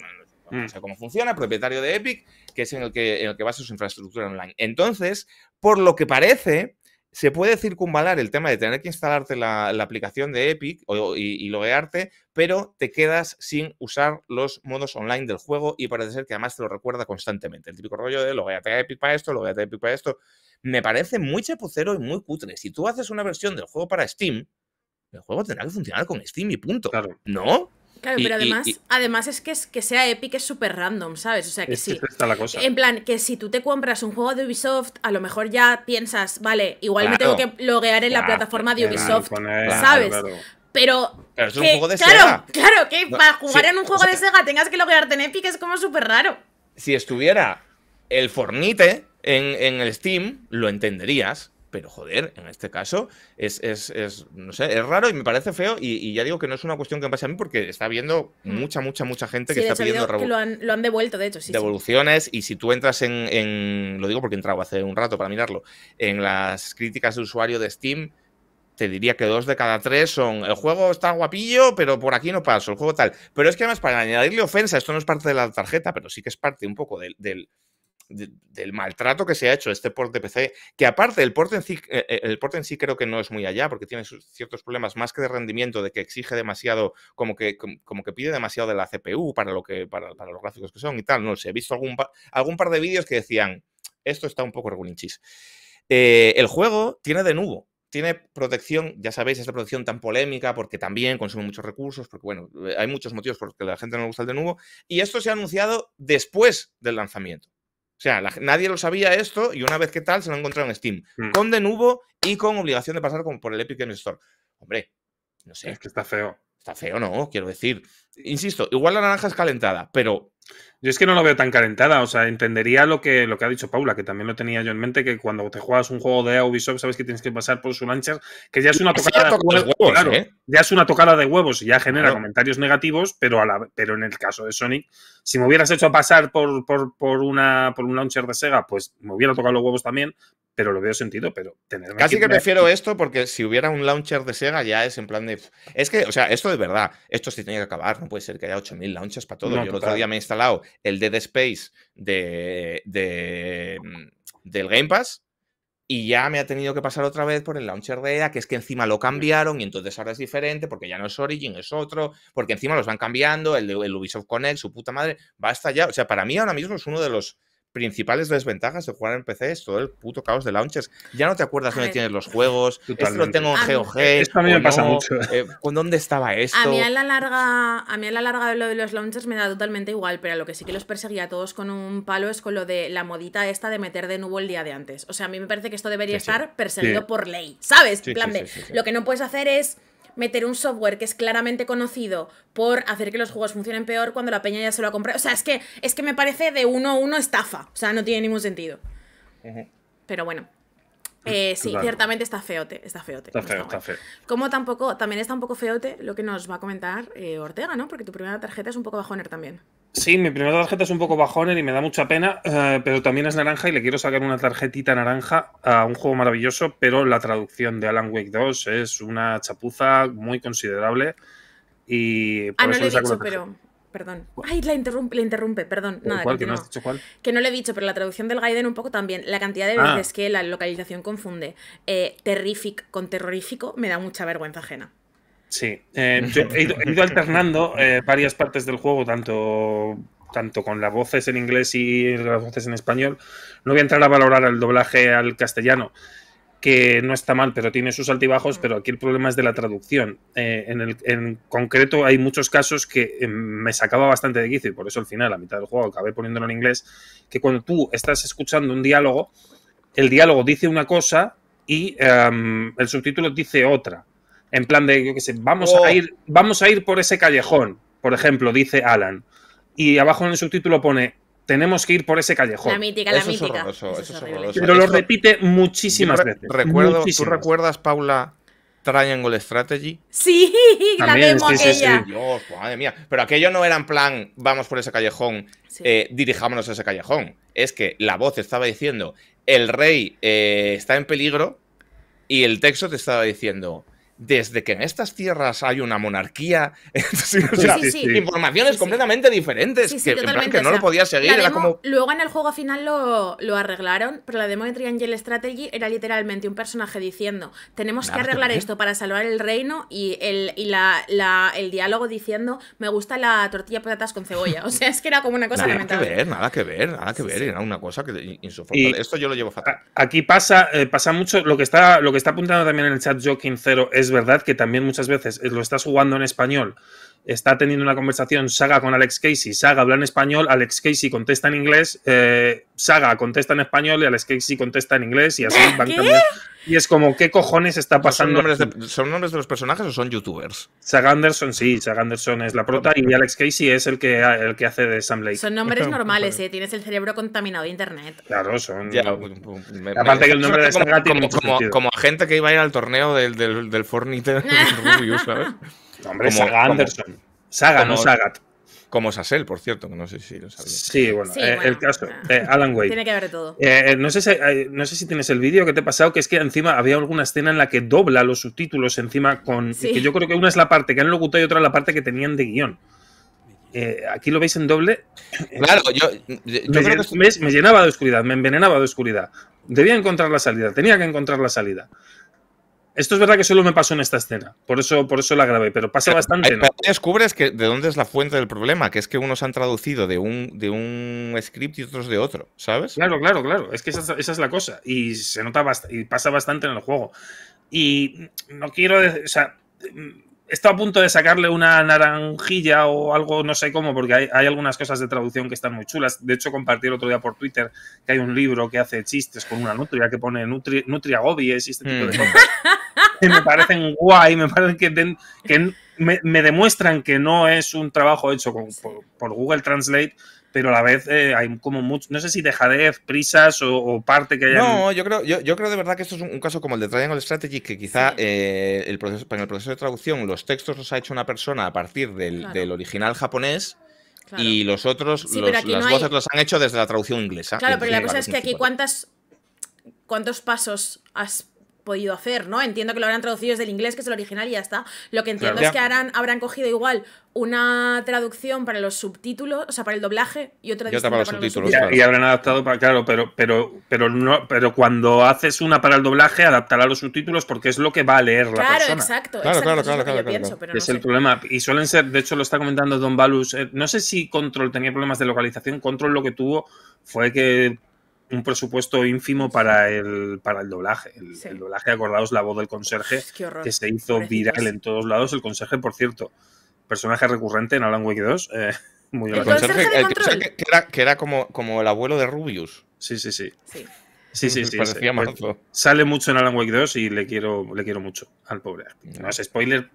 Mm. no sé cómo funciona, propietario de Epic, que es en el que, en el que basa su infraestructura online. Entonces, por lo que parece, se puede circunvalar el tema de tener que instalarte la, aplicación de Epic y, loguearte, pero te quedas sin usar los modos online del juego y parece ser que además te lo recuerda constantemente. El típico rollo de logueate a Epic para esto, logueate a Epic para esto. Me parece muy chapucero y muy cutre. Si tú haces una versión del juego para Steam, el juego tendrá que funcionar con Steam y punto. Claro. ¿No? Claro, pero además, además es que, es que sea Epic es súper random, ¿sabes? O sea, que sí. la cosa. En plan, que si tú te compras un juego de Ubisoft, a lo mejor ya piensas, vale, igual me tengo que loguear en la plataforma de Ubisoft, ¿sabes? pero, pero es un juego de claro, Sega. Claro, que para jugar en un juego de Sega tengas que loguearte en Epic es como súper raro. Si estuviera el Fornite en, en el Steam, lo entenderías. Pero joder, en este caso es, es, no sé, es raro y me parece feo y, ya digo que no es una cuestión que me pase a mí porque está habiendo hmm. mucha, mucha, mucha gente que está pidiendo que lo, han, devuelto, de hecho, sí, Devoluciones y si tú entras en, lo digo porque he entrado hace un rato para mirarlo, en las críticas de usuario de Steam, te diría que dos de cada tres son el juego está guapillo, pero por aquí no paso, el juego tal. Pero es que además, para añadirle ofensa, esto no es parte de la tarjeta, pero sí que es parte un poco del del maltrato que se ha hecho este port de PC, que aparte el port, en sí, eh, eh, el port en sí creo que no es muy allá, porque tiene ciertos problemas más que de rendimiento, de que exige demasiado, como que, como que pide demasiado de la CPU para, lo que, para, los gráficos que son y tal. No sé, he visto algún, algún par de vídeos que decían, esto está un poco regulinchis. Eh, el juego tiene de nuevo tiene protección, ya sabéis, esta protección tan polémica, porque también consume muchos recursos, porque bueno, hay muchos motivos por los que la gente no le gusta el de nuevo, y esto se ha anunciado después del lanzamiento. O sea, nadie lo sabía esto y una vez que tal se lo encontrado en Steam. Mm. Con denubo y con obligación de pasar por el Epic Games Store. Hombre, no sé. Es que está feo. Está feo, no, quiero decir. Insisto, igual la naranja es calentada, pero yo es que no lo veo tan calentada, o sea, entendería lo que, lo que ha dicho Paula, que también lo tenía yo en mente, que cuando te juegas un juego de Ubisoft sabes que tienes que pasar por su launcher que ya es una tocada de huevos, claro, ¿eh? ya es una tocada de huevos y ya genera comentarios negativos, pero, a la, pero en el caso de Sonic, si me hubieras hecho pasar por, por, por, una, por un launcher de Sega, pues me hubiera tocado los huevos también, pero lo veo sentido, pero tener Casi que, prefiero esto porque si hubiera un launcher de Sega ya es en plan de... Es que, o sea, esto de verdad, esto se tiene que acabar, no puede ser que haya 8.000 launchers para todo. yo el otro día me lado el Dead Space de, mm, del Game Pass y ya me ha tenido que pasar otra vez por el launcher de EA, que es que encima lo cambiaron y entonces ahora es diferente porque ya no es Origin, es otro, porque encima los van cambiando, el, el Ubisoft Connect, su puta madre, basta ya. O sea, para mí ahora mismo es uno de los principales desventajas de jugar en PC es todo el puto caos de launchers. Ya no te acuerdas dónde tienes los juegos, esto lo tengo en GOG. Eh, esto a mí me pasa mucho. Eh, ¿Con dónde estaba esto? A mí a la larga, a mí a la larga lo de los launchers me da totalmente igual, pero lo que sí que los perseguía a todos con un palo es con lo de la modita esta de meter de nuevo el día de antes. O sea, a mí me parece que esto debería estar perseguido por ley, ¿sabes? En plan de, lo que no puedes hacer es meter un software que es claramente conocido por hacer que los juegos funcionen peor cuando la peña ya se lo ha comprado. O sea, es que, es que me parece de uno a uno estafa. O sea, no tiene ningún sentido. Pero bueno. Eh, sí, ciertamente está feote, está feote. está, feo. Como tampoco, también está un poco feote lo que nos va a comentar eh, Ortega, ¿no? Porque tu primera tarjeta es un poco bajoner también. Sí, mi primera tarjeta es un poco bajoner y me da mucha pena, eh, pero también es naranja y le quiero sacar una tarjetita naranja a un juego maravilloso, pero la traducción de Alan Wake 2 es una chapuza muy considerable y ah, no le he dicho, pero perdón. Ay, la interrumpe, interrumpe, perdón. Nada, ¿Que no Que no le he dicho, pero la traducción del Gaiden un poco también. La cantidad de ah. veces que la localización confunde eh, terrific con terrorífico me da mucha vergüenza ajena. Sí, eh, he, ido, alternando eh, varias partes del juego, tanto, tanto con las voces en inglés y las voces en español. No voy a entrar a valorar el doblaje al castellano que no está mal, pero tiene sus altibajos, pero aquí el problema es de la traducción. Eh, en, concreto hay muchos casos que em, me sacaba bastante de quicio y por eso al final, a mitad del juego, acabé poniéndolo en inglés, que cuando tú estás escuchando un diálogo, el diálogo dice una cosa y em, el subtítulo dice otra. En plan de, yo qué sé, vamos, a oh. ir, vamos a ir por ese callejón, por ejemplo, dice Alan. Y abajo en el subtítulo pone tenemos que ir por ese callejón. La mítica, la eso Es horroroso, eso, es Pero lo repite muchísimas veces. Recuerdo, ¿Tú recuerdas, Paula, Triangle Strategy? Sí, la vemos aquella. Dios, madre mía. Pero aquello no era en plan, vamos por ese callejón, eh, dirijámonos a ese callejón. Es que la voz estaba diciendo, el rey eh, está en peligro y el texto te estaba diciendo desde que en estas tierras hay una monarquía, informaciones completamente diferentes, que, no lo podía seguir. Luego en el juego final lo, lo, arreglaron, pero la demo de Triangle Strategy era literalmente un personaje diciendo, tenemos que arreglar esto para salvar el reino y, el, el diálogo diciendo, me gusta la tortilla patatas con cebolla. O sea, es que era como una cosa nada que ver, nada que ver, nada que ver, era una cosa que Esto yo lo llevo fatal. Aquí pasa, eh, pasa mucho, lo que está, lo que está apuntando también en el chat Joking Zero es es verdad que también muchas veces eh, lo estás jugando en español está teniendo una conversación Saga con Alex Casey, Saga habla en español, Alex Casey contesta en inglés, eh, Saga contesta en español y Alex Casey contesta en inglés y así van cambiando. Y es como, ¿qué cojones está pasando? ¿Son nombres, de, los personajes o son youtubers? Saga Anderson, sí, Saga Anderson es la prota y Alex Casey es el que, el que hace de Sam Lake. Son nombres normales, ¿eh? Tienes el cerebro contaminado de internet. Claro, son. Aparte pues, pues, que el nombre de Saga tiene como, mucho como, gente que iba a ir al torneo del, del, Fortnite ¿sabes? Hombre, como, Saga Anderson. saga, no Sagat. Como Sassel, por cierto, no sé si lo sabía. Sí, bueno, eh, el caso, eh, Alan Wake. Tiene que haber todo. Eh, no, sé si, tienes el vídeo que te he pasado, que es que encima había alguna escena en la que dobla los subtítulos encima con... Que yo creo que una es la parte que han locutado y otra la parte que tenían de guión. aquí lo veis en doble. Claro, yo, me, me, llenaba de oscuridad, me envenenaba de oscuridad. Debía encontrar la salida, tenía que encontrar la salida. Esto es verdad que solo me pasó en esta escena, por eso, por eso la grabé, pero pasa bastante. Descubres que de dónde es la fuente del problema, que es que unos han traducido de un, de un script y otros de otro, ¿sabes? Claro, claro, claro. Es que esa, es la cosa. Y se nota y pasa bastante en el juego. Y no quiero. O sea, he estado a punto de sacarle una naranjilla o algo, no sé cómo, porque hay, hay, algunas cosas de traducción que están muy chulas. De hecho, compartí el otro día por Twitter que hay un libro que hace chistes con una nutria que pone nutri, nutriagobies y este tipo de mm. cosas. me parecen guay, me que, me, demuestran que no es un trabajo hecho por, Google Translate, pero a la vez eh, hay como mucho, no sé si dejadez, prisas o, parte que haya. No, yo creo, yo, creo de verdad que esto es un, caso como el de Triangle Strategy, que quizá eh, el proceso, en el proceso de traducción los textos los ha hecho una persona a partir del, original japonés. Y los otros, las voces los han hecho desde la traducción inglesa. Claro, pero la cosa es que aquí cuántas, cuántos pasos has podido hacer, ¿no? Entiendo que lo habrán traducido desde el inglés, que es el original y ya está. Lo que entiendo es que harán, habrán cogido igual una traducción para los subtítulos, o sea, para el doblaje y otra, para, los subtítulos. Y, habrán adaptado para, claro, pero, pero, pero, no, pero cuando haces una para el doblaje, adaptará los subtítulos porque es lo que va a leer la claro, persona. Exacto, claro, claro, claro, claro, Es el problema. Y suelen ser, de hecho, lo está comentando Don Balus. Eh, no sé si Control tenía problemas de localización. Control lo que tuvo fue que un presupuesto ínfimo para el, para el doblaje. El, doblaje, acordaos, la voz del conserje, que se hizo viral en todos lados. El conserje, por cierto, personaje recurrente en Alan Wake 2. Eh, muy el conserje, el conserje eh, que, era, como, como el abuelo de Rubius. Sí, sí, sí. Sí, sí, sí. Sale mucho en Alan Wake 2 y le quiero, le quiero mucho al pobre. No es spoiler,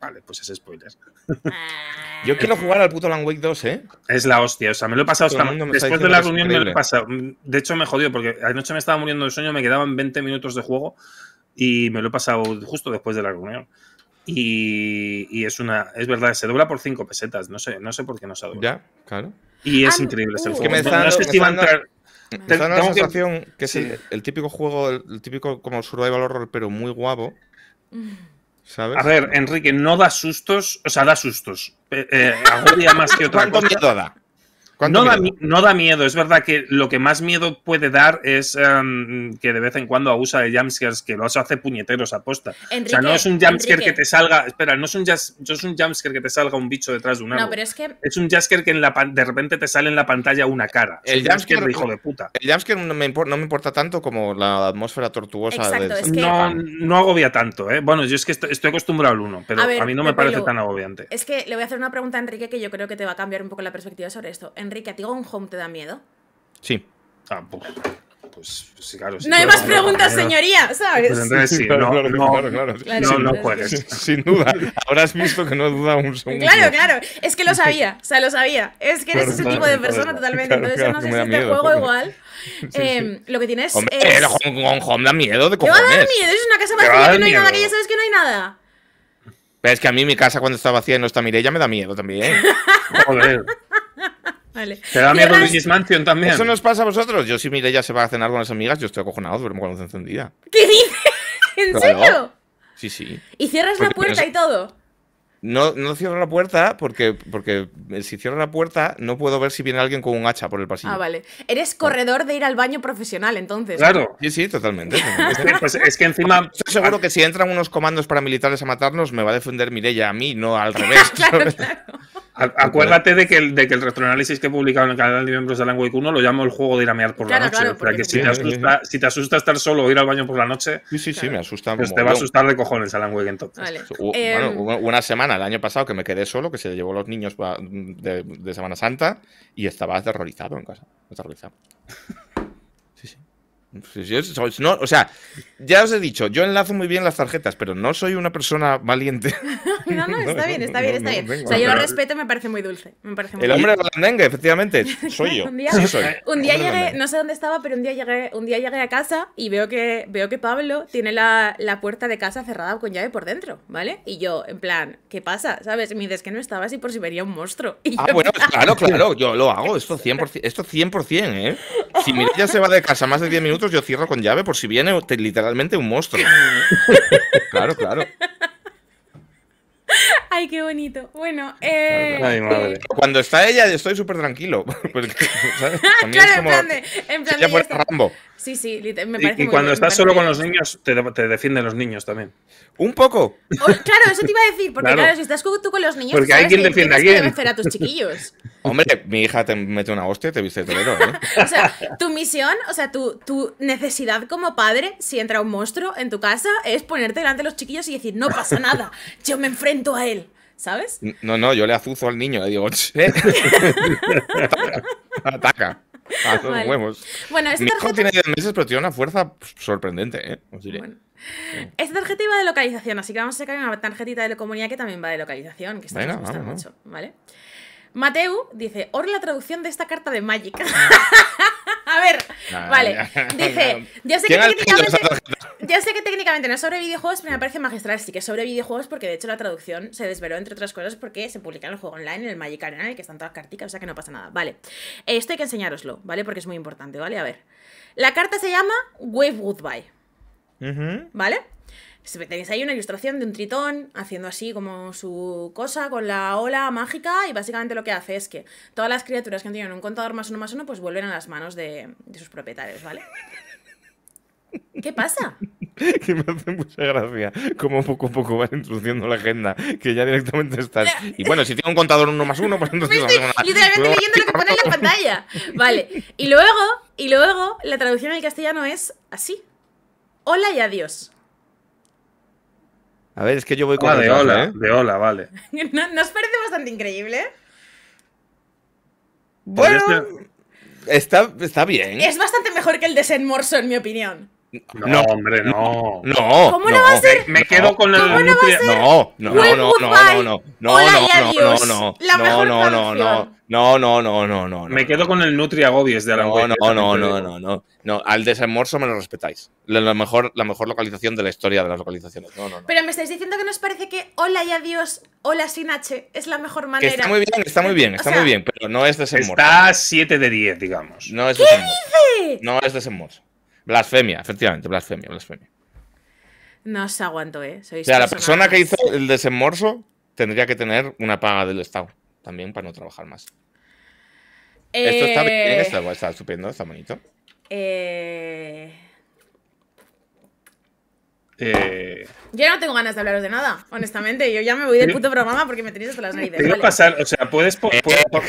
vale, pues es spoiler. Yo ah. quiero jugar al puto Land Wake 2, ¿eh? Es la hostia, o sea, me lo he pasado Después de la reunión me lo he pasado. De hecho, me jodido porque anoche me estaba muriendo de sueño, me quedaban 20 minutos de juego y me lo he pasado justo después de la reunión. Y, es una es verdad se dobla por 5 pesetas no sé no sé por qué no se dobla ya claro y es ah, increíble es uh. que me que una sensación que, sí. el, típico juego el, típico como survival horror pero muy guapo mm. A ver, Enrique, no da sustos, o sea, da sustos. Eh, día eh, más que otra cosa. Miedo da? No da, miedo, es verdad que lo que más miedo puede dar es em, que de vez en cuando abusa de Jamskers que los hace puñeteros a posta. o sea, no es un Jamsker que te salga, espera, no es un, un que te salga un bicho detrás de un es un jumpscare que en la, de repente te sale en la pantalla una cara. El un de hijo de puta. El Jamsker no me, importa, no me importa tanto como la atmósfera tortuosa. no, agobia tanto, ¿eh? Bueno, yo es que estoy, acostumbrado al uno, pero a, mí no me parece tan agobiante. Es que le voy a hacer una pregunta a Enrique que yo creo que te va a cambiar un poco la perspectiva sobre esto que ¿a ti Gone Home te da miedo? Sí. Ah, pues, pues, pues sí, claro. no hay más preguntas, señoría, ¿sabes? Pues no, no, claro, No, no puedes. Sin, duda Ahora Habrás visto que no duda un segundo. Claro, claro. Es que lo sabía, o sea, lo sabía. Es que eres ese tipo de persona totalmente. entonces, no sé si te juego igual. Em, lo que tienes Hombre, es... Home, da miedo de cojones. Te va a miedo. Es una casa vacía que no hay nada, sabes que no hay nada. Pero es que a mí mi casa cuando está vacía y no está Mireia me da miedo también. Joder. Vale. a mí también? ¿Eso nos pasa a vosotros? Yo si Mireia se va a cenar con las amigas, yo estoy acojonado, pero con la luz encendida. ¿Qué dices? ¿En serio? Sí, sí. ¿Y cierras la puerta y todo? No, no cierro la puerta porque, porque si cierro la puerta no puedo ver si viene alguien con un hacha por el pasillo. Ah, vale. Eres corredor de ir al baño profesional entonces. Claro. Sí, sí, totalmente. es, que, pues, es que encima... Estoy seguro que si entran unos comandos paramilitares a matarnos me va a defender Mirella a mí, no al revés. claro, claro. Acuérdate de que, el, de que el retroanálisis que he publicado en el canal de miembros de Wake 1 lo llamo el juego de ir a mear por la noche. que si, te asusta, estar solo o ir al baño por la noche. Sí, sí, me asusta. Pues te va a asustar de cojones Alan Wake entonces. bueno, em, una semana el año pasado que me quedé solo, que se llevó los niños de, de Semana Santa y estaba aterrorizado en casa. Aterrorizado. No, o sea, ya os he dicho, yo enlazo muy bien las tarjetas, pero no soy una persona valiente. no, no, está bien, está bien, está bien. o sea, yo lo respeto, me parece muy dulce. Me parece muy el hombre efectivamente, soy yo. un día, Un día llegué, no sé dónde estaba, pero un día llegué, un día llegué a casa y veo que, veo que Pablo tiene la, la puerta de casa cerrada con llave por dentro, ¿vale? Y yo, en plan, ¿qué pasa? ¿Sabes? Y me dices que no estabas y por si vería un monstruo. ah, bueno, claro, claro, yo lo hago, esto 100%, esto 100%, ¿eh? Si ya se va de casa más de 10 minutos, yo cierro con llave por si viene literalmente un monstruo. claro, claro. Ay, qué bonito. Bueno, eh... cuando está ella, estoy súper tranquilo. claro, en plan Rambo. Sí, sí, me parece. Y, y cuando estás solo con los niños, te, defienden los niños también. Un poco. Oh, claro, eso te iba a decir, porque claro, si estás tú con los niños, porque hay quien defiende a quién. tus chiquillos. Hombre, mi hija te mete una hostia te viste torero. ¿no? ¿eh? o sea, tu misión, o sea, tu, tu necesidad como padre, si entra un monstruo en tu casa, es ponerte delante de los chiquillos y decir, no pasa nada, yo me enfrento a él. ¿Sabes? No, no, yo le azuzo al niño, le digo, che. ataca. Ah, bueno, esta tarjeta... tiene 10 meses, pero tiene una fuerza sorprendente, ¿eh? Bueno. Esta tarjeta iba de localización, así que vamos a sacar una tarjetita de la comunidad que también va de localización, que está mucho, ¿vale? Mateu dice, ahora la traducción de esta carta de Magic. Ah. a ver, ah, vale. dice, ya. sé, que técnicamente, no es sobre videojuegos, pero me parece magistral. Sí que es sobre videojuegos porque de hecho la traducción se desveló, entre otras cosas, porque se publica en el juego online, en el Magic Arena, y que están todas las carticas, o sea que no pasa nada. Vale. Eh, esto hay que enseñároslo, ¿vale? Porque es muy importante, ¿vale? A ver. La carta se llama Wave Goodbye. ¿Vale? Tenéis ahí una ilustración de un tritón haciendo así como su cosa con la ola mágica y básicamente lo que hace es que todas las criaturas que han tenido un contador más uno más uno pues vuelven a las manos de, sus propietarios, ¿vale? ¿Qué pasa? que me hace mucha gracia como poco a poco van introduciendo la agenda, que ya directamente estás. Y bueno, si tiene un contador uno más uno, pues entonces. Estoy literalmente leyendo lo que pone en la pantalla. Vale. Y luego, y luego, la traducción en el castellano es así. Hola y adiós. A ver, es que yo voy con. Ah, de ola, ¿eh? de ola, vale. ¿Nos parece bastante increíble? Bueno. Está, bien. Es bastante mejor que el de en mi opinión. No, no, hombre, no. No. ¿Cómo no, va a ser? Me, quedo con el ¿Cómo no No, no, no, no, no, no, no, no, no, no, no, no, no. No, Me quedo con el Nutria Gobies de Aranjuez. No, no, no, no, no, no. Al desembolso me lo respetáis. La mejor, la mejor localización de la historia de las localizaciones. Pero me estáis diciendo que nos parece que hola y adiós, hola sin H, es la mejor manera. está muy bien, está muy bien, está muy bien, pero no es Desemmorso Está 7 de 10, digamos. No ¿Qué dice? No es desembolso. Blasfemia, efectivamente, blasfemia, blasfemia. No os aguanto, ¿eh? o sea, la persona que hizo el desembolso tendría que tener una paga del Estado también para no trabajar más. Esto está bien, eh, está, estupendo, está bonito. Eh, eh. Yo no tengo ganas de hablaros de nada, honestamente. Yo ya me voy del puto programa porque me tenéis hasta las narices. pasar, o sea, puedes,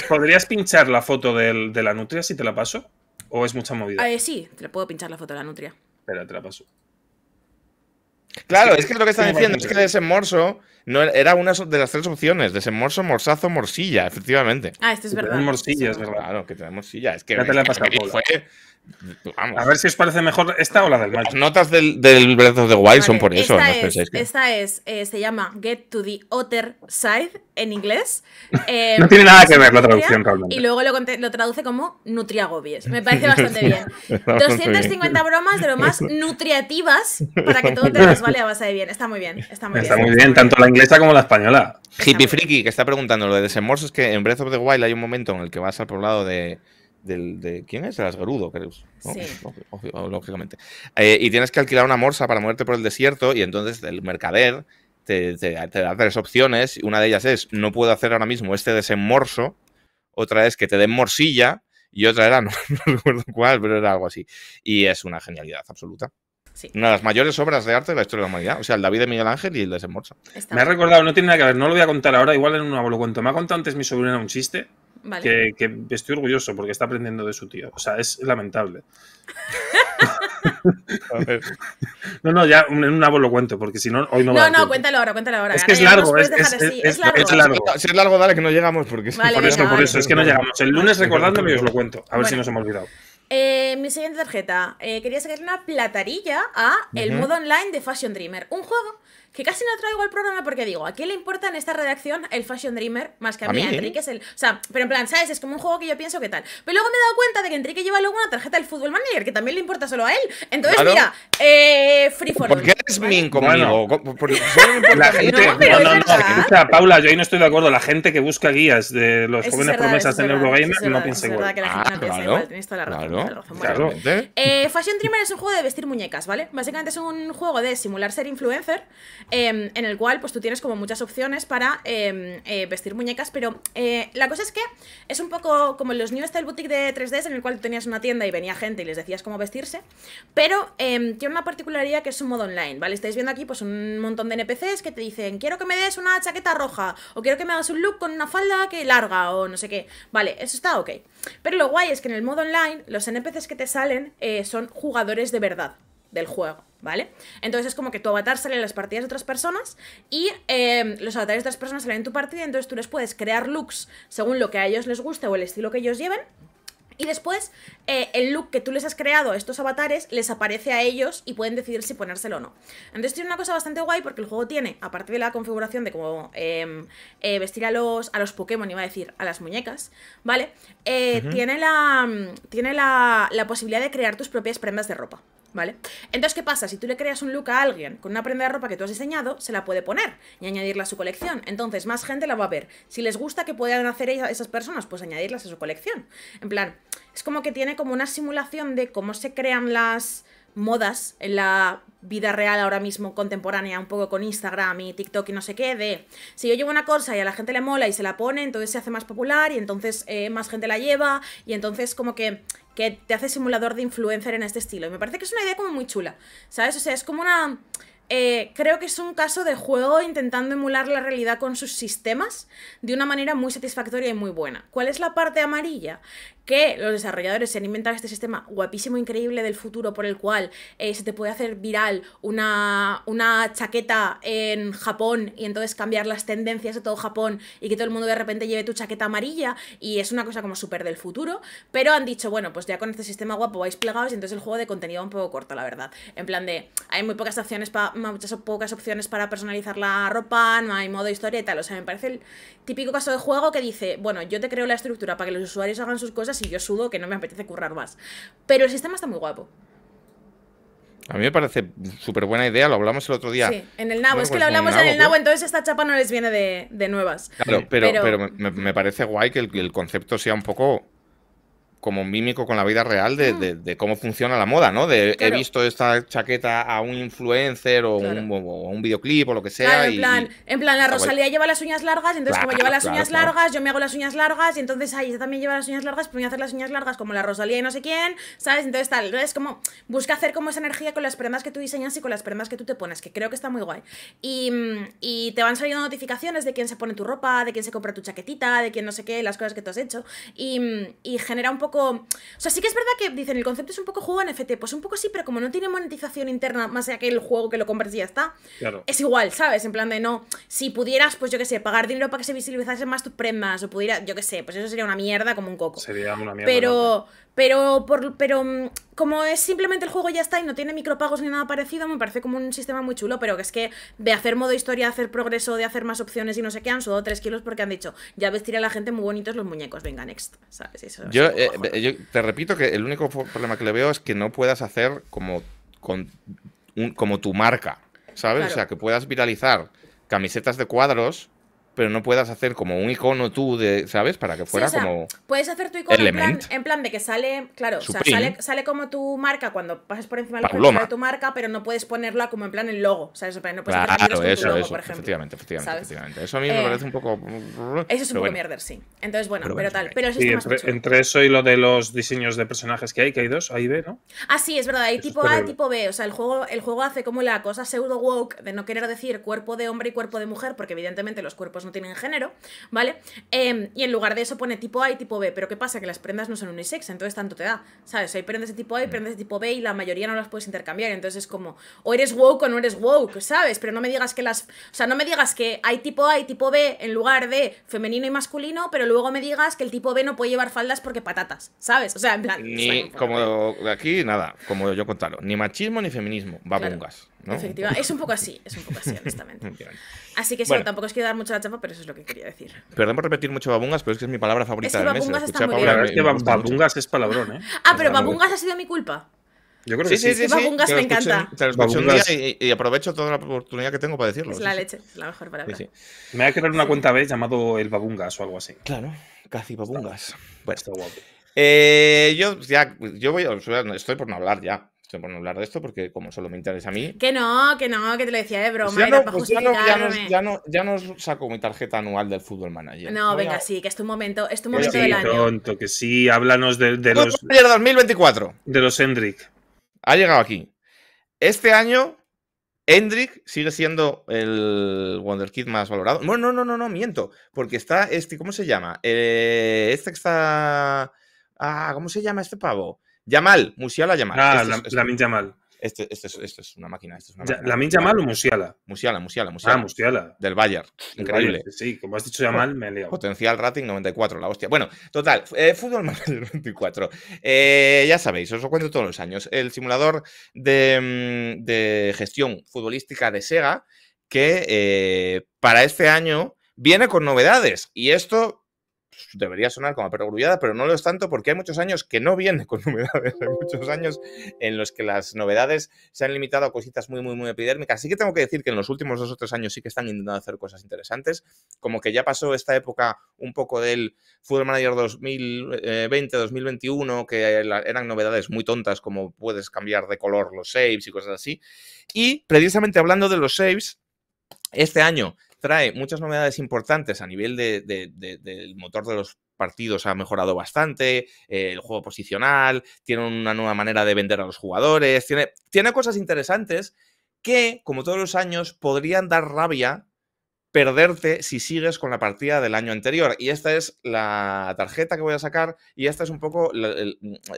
podrías pinchar la foto de la nutria si te la paso. ¿O es mucha movida? Eh, sí, te puedo pinchar la foto de la nutria. Pero te la paso. Claro, es que lo que están diciendo, es que ese no, era una de las tres opciones, desemorso, morsazo, morsilla, efectivamente. Ah, esto es verdad. Morsilla, es verdad. Claro, que da morsilla, es que, es que fue, a ver si os parece mejor esta o la del Las notas del, del Breath of the Wild son por eso. Esta es, eh, se llama Get to the Other Side en inglés. Eh, no tiene nada que ver la traducción realmente. Y luego lo, traduce como Nutriagobies. Me parece bastante bien. 250 bromas de lo más nutriativas para que todo te vale a base de bien. Está muy bien. Está muy, está muy bien, tanto la inglesa como la española. Hippie Friki, que está preguntando lo de desembolsos, es que en Breath of the Wild hay un momento en el que vas al poblado de del, de quién es el Asgarudo, creo. Sí. Lógicamente. Eh, y tienes que alquilar una morsa para moverte por el desierto y entonces el mercader te, da tres opciones. Una de ellas es, no puedo hacer ahora mismo este desenmorso. Otra es que te den morsilla y otra era, no, recuerdo cuál, pero era algo así. Y es una genialidad absoluta. Una de las mayores obras de arte de la historia de la humanidad. O sea, el David de Miguel Ángel y el desemmorso. me ha recordado, no tiene nada que ver, no lo voy a contar ahora, igual en un abuelo cuento. Me ha contado antes mi sobrina un chiste que, estoy orgulloso porque está aprendiendo de su tío. O sea, es lamentable. No, no, ya en un abo lo cuento, porque si no, hoy no, no va No, no, cuéntalo ahora, cuéntalo ahora. Es que es largo es, es, largo, Si es largo, dale que no llegamos, porque por eso, por eso, es que no llegamos. El lunes recordándome y os lo cuento, a ver si nos hemos olvidado. Eh, mi siguiente tarjeta. Eh, quería sacar una platarilla a el modo online de Fashion Dreamer. Un juego que casi no traigo al programa porque digo, ¿a quién le importa en esta redacción el Fashion Dreamer más que a, mí? Enrique es el. O sea, pero en plan, ¿sabes? Es como un juego que yo pienso que tal. Pero luego me he dado cuenta de que Enrique lleva luego una tarjeta del Football Manager que también le importa solo a él. Entonces, mira, eh, Free ¿Por qué eres ¿vale? min No, no, Paula, yo ahí no estoy de acuerdo. La gente que busca guías de los jóvenes promesas en Eurogamer ah, no piensa igual. Es Claro, eh, Fashion Dreamer es un juego de vestir muñecas, ¿vale? Básicamente es un juego de simular ser influencer Em, en el cual pues tú tienes como muchas opciones para em, eh, vestir muñecas, pero eh, la cosa es que es un poco como los New Style Boutique de 3Ds, en el cual tenías una tienda y venía gente y les decías cómo vestirse, pero em, tiene una particularidad que es un modo online, ¿vale? Estáis viendo aquí pues un montón de NPCs que te dicen, quiero que me des una chaqueta roja, o quiero que me hagas un look con una falda que larga, o no sé qué. Vale, eso está ok. Pero lo guay es que en el modo online los NPCs que te salen eh, son jugadores de verdad del juego, ¿vale? Entonces es como que tu avatar sale en las partidas de otras personas y em, los avatares de otras personas salen en tu partida, entonces tú les puedes crear looks según lo que a ellos les guste o el estilo que ellos lleven. Y después, eh, el look que tú les has creado a estos avatares les aparece a ellos y pueden decidir si ponérselo o no. Entonces tiene una cosa bastante guay porque el juego tiene, aparte de la configuración de cómo em, eh, vestir a los, a los Pokémon, iba a decir, a las muñecas, ¿vale? Eh, tiene, la, mm, tiene la, la posibilidad de crear tus propias prendas de ropa. ¿vale? Entonces, ¿qué pasa? Si tú le creas un look a alguien con una prenda de ropa que tú has diseñado, se la puede poner y añadirla a su colección. Entonces, más gente la va a ver. Si les gusta que puedan hacer esas personas, pues añadirlas a su colección. En plan, es como que tiene como una simulación de cómo se crean las modas en la vida real ahora mismo contemporánea, un poco con Instagram y TikTok y no sé qué, de si yo llevo una cosa y a la gente le mola y se la pone, entonces se hace más popular y entonces eh, más gente la lleva y entonces como que que te hace simulador de influencer en este estilo. Y me parece que es una idea como muy chula, ¿sabes? O sea, es como una... Eh, creo que es un caso de juego intentando emular la realidad con sus sistemas de una manera muy satisfactoria y muy buena. ¿Cuál es la parte amarilla? que los desarrolladores se han inventado este sistema guapísimo, increíble del futuro por el cual eh, se te puede hacer viral una, una chaqueta en Japón y entonces cambiar las tendencias de todo Japón y que todo el mundo de repente lleve tu chaqueta amarilla y es una cosa como súper del futuro, pero han dicho, bueno, pues ya con este sistema guapo vais plegados y entonces el juego de contenido va un poco corto, la verdad. En plan de, hay muy pocas opciones, para muchas pocas opciones para personalizar la ropa, no hay modo historia y tal, o sea, me parece el típico caso de juego que dice, bueno, yo te creo la estructura para que los usuarios hagan sus cosas y yo sudo que no me apetece currar más. Pero el sistema está muy guapo. A mí me parece súper buena idea, lo hablamos el otro día. Sí, en el nabo, es que lo pues, hablamos en el nabo, entonces esta chapa no les viene de, nuevas. pero, pero... me, parece guay que el, concepto sea un poco como mímico con la vida real mm. de, cómo funciona la moda, ¿no? De he visto esta chaqueta a un influencer o, un, videoclip o lo que sea. en, plan, en plan, la Rosalía lleva las uñas largas, entonces como lleva las uñas largas, yo me hago las uñas largas, y entonces ahí ella también lleva las uñas largas, pues voy a hacer las uñas largas como la Rosalía y no sé quién, ¿sabes? Entonces tal, es como, busca hacer como esa energía con las prendas que tú diseñas y con las prendas que tú te pones, que creo que está muy guay. Y, te van saliendo notificaciones de quién se pone tu ropa, de quién se compra tu chaquetita, de quién no sé qué, las cosas que tú has hecho, y genera un poco o sea, sí que es verdad que dicen, el concepto es un poco juego NFT, pues un poco sí, pero como no tiene monetización interna más allá que el juego que lo compras y ya está, es igual, ¿sabes? En plan de no, si pudieras, pues yo qué sé, pagar dinero para que se visibilizasen más tus premas o pudiera, yo qué sé, pues eso sería una mierda como un coco. Sería una mierda. Pero... Pero, por, pero mm, como es simplemente el juego ya está y no tiene micropagos ni nada parecido, me parece como un sistema muy chulo, pero que es que de hacer modo historia, hacer progreso, de hacer más opciones y no sé qué, han sudado 3 kilos porque han dicho, ya vestiré a la gente muy bonitos los muñecos, venga, next, ¿sabes? Eh, yo, te repito que el único problema que le veo es que no puedas hacer como, con, como tu marca, ¿sabes? O sea, que puedas viralizar camisetas de cuadros pero no puedas hacer como un icono tú de, ¿sabes? Para que fuera como. Puedes hacer tu icono en plan, de que sale, claro, o sea, sale, como tu marca cuando pasas por encima de tu marca, pero no puedes ponerla como en plan el logo, ¿sabes? No puedes claro, eso, logo, eso, por Efectivamente, efectivamente, efectivamente. Eso a mí me eh, parece un poco. Eso es un poco mierder, sí. Entonces, bueno, pero, tal. Pero entre, entre, eso y lo de los diseños de personajes que hay, que hay dos, A y B, ¿no? Ah, sí, es verdad, hay tipo A y tipo B. O sea, el juego, el juego hace como la cosa pseudo woke de no querer decir cuerpo de hombre y cuerpo de mujer, porque evidentemente los cuerpos no tienen género, ¿vale? Em, y en lugar de eso pone tipo A y tipo B, pero ¿qué pasa? Que las prendas no son unisex, entonces tanto te da, ¿sabes? Hay prendas de tipo A y mm. prendas de tipo B y la mayoría no las puedes intercambiar, entonces es como, o eres woke o no eres woke, ¿sabes? Pero no me digas que las, o sea, no me digas que hay tipo A y tipo B en lugar de femenino y masculino, pero luego me digas que el tipo B no puede llevar faldas porque patatas, ¿sabes? O sea, en plan... Ni, como aquí, nada, como yo contarlo, ni machismo ni feminismo, babungas. ¿no? Efectivamente, es un poco así, es un poco así, honestamente. Así que sí, tampoco os quiero dar mucho la chapa, pero eso es lo que quería decir. Perdón por repetir mucho babungas, pero es que es mi palabra favorita es babungas Está muy bien. que babungas es palabrón, ¿eh? ah, pero babungas ha sido mi culpa. Yo creo que sí. Sí, sí, Babungas me encanta. y, aprovecho toda la oportunidad que tengo para decirlo. Es la leche, es la mejor palabra. Me voy a crear una cuenta B llamado el Babungas o algo así. Claro, casi Babungas. bueno, está guapo. Eh, yo ya, yo voy, estoy por no hablar ya por hablar de esto porque como solo me interesa a mí. Que no, que no, que te lo decía de broma. ya, no, saco mi tarjeta anual del fútbol manager. No, venga, sí, que es tu momento, es tu momento del año. que sí, háblanos de, de los. 2024. De los Hendrick. Ha llegado aquí. Este año, Hendrick sigue siendo el Wonderkid más valorado. No, no, no, no, no, miento. Porque está este, ¿cómo se llama? Eh, este que está. Ah, ¿cómo se llama este pavo? Yamal, Musiala, Yamal. Ah, la, este es, Jamal. Este Yamal. Este, este es, es, una máquina. ¿La es una Yamal o Musiala? Musiala, Musiala, Musiala. Ah, Musiala. Del Bayern. Increíble. sí, como has dicho Yamal, me he liado. Potencial rating 94, la hostia. Bueno, total, eh, Fútbol Manager 94. Eh, ya sabéis, os lo cuento todos los años. El simulador de, mm, gestión futbolística de Sega que eh, para este año viene con novedades. Y esto debería sonar como perro pero no lo es tanto porque hay muchos años que no viene con novedades, hay muchos años en los que las novedades se han limitado a cositas muy, muy, muy epidérmicas. Así que tengo que decir que en los últimos dos o tres años sí que están intentando hacer cosas interesantes, como que ya pasó esta época un poco del Football Manager 2020-2021, que eran novedades muy tontas como puedes cambiar de color los saves y cosas así. Y precisamente hablando de los saves, este año trae muchas novedades importantes a nivel del motor de los partidos ha mejorado bastante, eh, el juego posicional, tiene una nueva manera de vender a los jugadores, tiene, tiene cosas interesantes que, como todos los años, podrían dar rabia perderte si sigues con la partida del año anterior. Y esta es la tarjeta que voy a sacar y esta es un poco mm,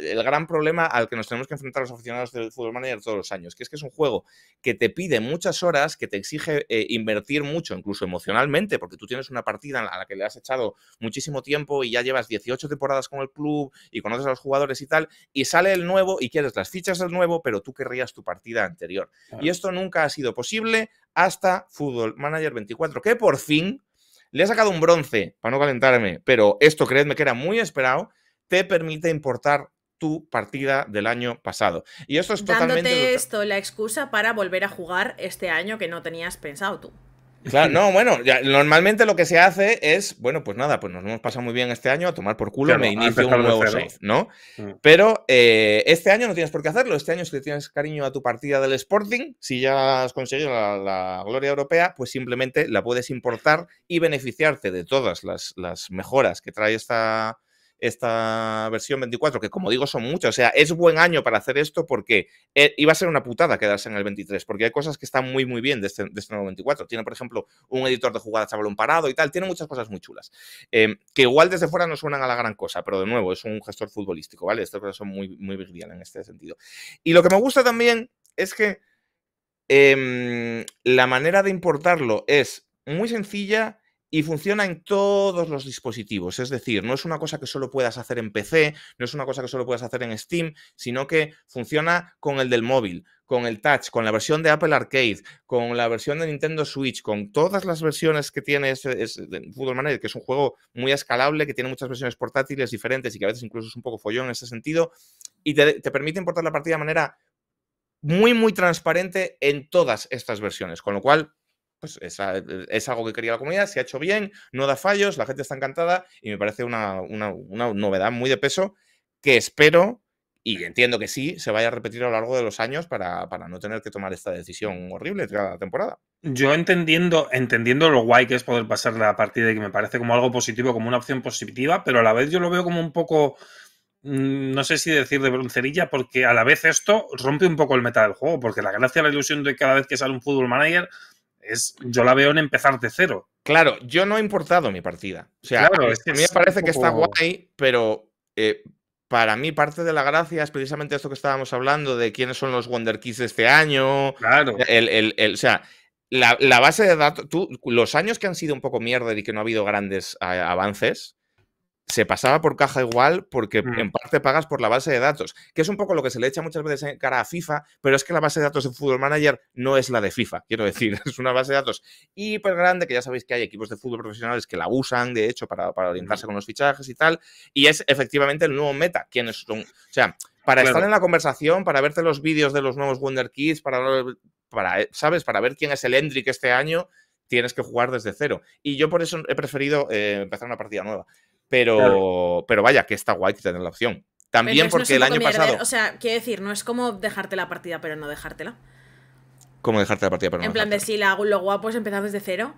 el, gran problema al que nos tenemos que enfrentar los aficionados del Fútbol Manager todos los años, que es que es un juego que te pide muchas horas, que te exige eh, invertir mucho, incluso emocionalmente, porque tú tienes una partida a la que le has echado muchísimo tiempo y ya llevas 18 temporadas con el club y conoces a los jugadores y tal, y sale el nuevo y quieres las fichas del nuevo, pero tú querrías tu partida anterior. Y esto nunca ha sido posible hasta Fútbol Manager 24, que por fin le ha sacado un bronce, para no calentarme, pero esto creedme que era muy esperado, te permite importar tu partida del año pasado. Y esto es Dándote totalmente... esto la excusa para volver a jugar este año que no tenías pensado tú. Claro, no, bueno, normalmente lo que se hace es, bueno, pues nada, pues nos hemos pasado muy bien este año, a tomar por culo, me inicio un nuevo save, ¿no? Mm. Pero eh, este año no tienes por qué hacerlo, este año es que tienes cariño a tu partida del Sporting, si ya has conseguido la, gloria europea, pues simplemente la puedes importar y beneficiarte de todas las mejoras que trae esta, esta versión 24, que como digo son muchas, o sea, es buen año para hacer esto porque eh, iba a ser una putada quedarse en el 23, porque hay cosas que están muy, muy bien de este, de este nuevo 24. Tiene, por ejemplo, un editor de jugadas a balón parado y tal, tiene muchas cosas muy chulas, em, que igual desde fuera no suenan a la gran cosa, pero de nuevo, es un gestor futbolístico, ¿vale? Estas cosas son muy, muy en este sentido. Y lo que me gusta también es que em, la manera de importarlo es muy sencilla, y funciona en todos los dispositivos. Es decir, no es una cosa que solo puedas hacer en PC, no es una cosa que solo puedas hacer en Steam, sino que funciona con el del móvil, con el touch, con la versión de Apple Arcade, con la versión de Nintendo Switch, con todas las versiones que tiene ese, Football Manager, que es un juego muy escalable, que tiene muchas versiones portátiles diferentes y que a veces incluso es un poco follón en ese sentido, y te permite importar la partida de manera muy, muy transparente en todas estas versiones. Con lo cual, pues eh, es, algo que quería la comunidad, se ha hecho bien, no da fallos, la gente está encantada y me parece una, novedad muy de peso que espero y entiendo que sí, se vaya a repetir a lo largo de los años para, no tener que tomar esta decisión horrible cada temporada. Yo entendiendo, entendiendo lo guay que es poder pasar la partida y que me parece como algo positivo, como una opción positiva, pero a la vez yo lo veo como un poco, mm, no sé si decir de broncerilla, porque a la vez esto rompe un poco el meta del juego, porque la gracia, la ilusión de cada vez que sale un fútbol manager yo la veo en empezar de cero. Claro, yo no he importado mi partida. O sea, a, mí me parece que está guay, pero eh, para mí parte de la gracia es precisamente esto que estábamos hablando de quiénes son los Wonder este año. Claro. o sea, la, base de datos, los años que han sido un poco mierda y que no ha habido grandes eh, avances, se pasaba por caja igual porque mm. en parte pagas por la base de datos, que es un poco lo que se le echa muchas veces en cara a FIFA, pero es que la base de datos de Football Manager no es la de FIFA, quiero decir, es una base de datos hiper grande, que ya sabéis que hay equipos de fútbol profesionales que la usan, de hecho, para, para orientarse con los fichajes y tal, y es efectivamente el nuevo meta, quienes son, o sea, para estar en la conversación, para verte los vídeos de los nuevos Wonder Kids, para, para, eh, ¿sabes? Para ver quién es el Hendrick este año, tienes que jugar desde cero. Y yo por eso he preferido eh, empezar una partida nueva. Pero, pero vaya, que está guay que tener la opción. También porque el año pasado. o sea, quiero decir, no es como dejarte la partida, pero no dejártela. ¿Cómo dejarte la partida, pero no En plan de si la, lo guapo es empezar desde cero.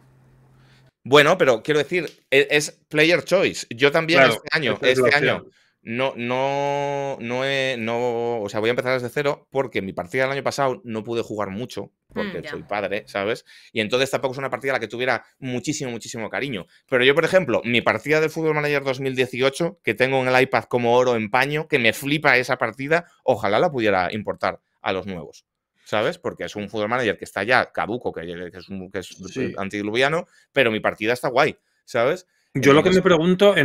Bueno, pero quiero decir, e, es, player choice. Yo también este año, este año, no, no, no, no, o sea, voy a empezar desde cero porque mi partida del año pasado no pude jugar mucho porque mm, soy padre, ¿sabes? Y entonces tampoco es una partida a la que tuviera muchísimo, muchísimo cariño. Pero yo, por ejemplo, mi partida del Fútbol Manager 2018, que tengo en el iPad como oro en paño, que me flipa esa partida, ojalá la pudiera importar a los nuevos. ¿Sabes? Porque es un Fútbol Manager que está ya caduco, que, es, un, que antidiluviano, pero mi partida está guay, ¿sabes? Yo lo que me pregunto,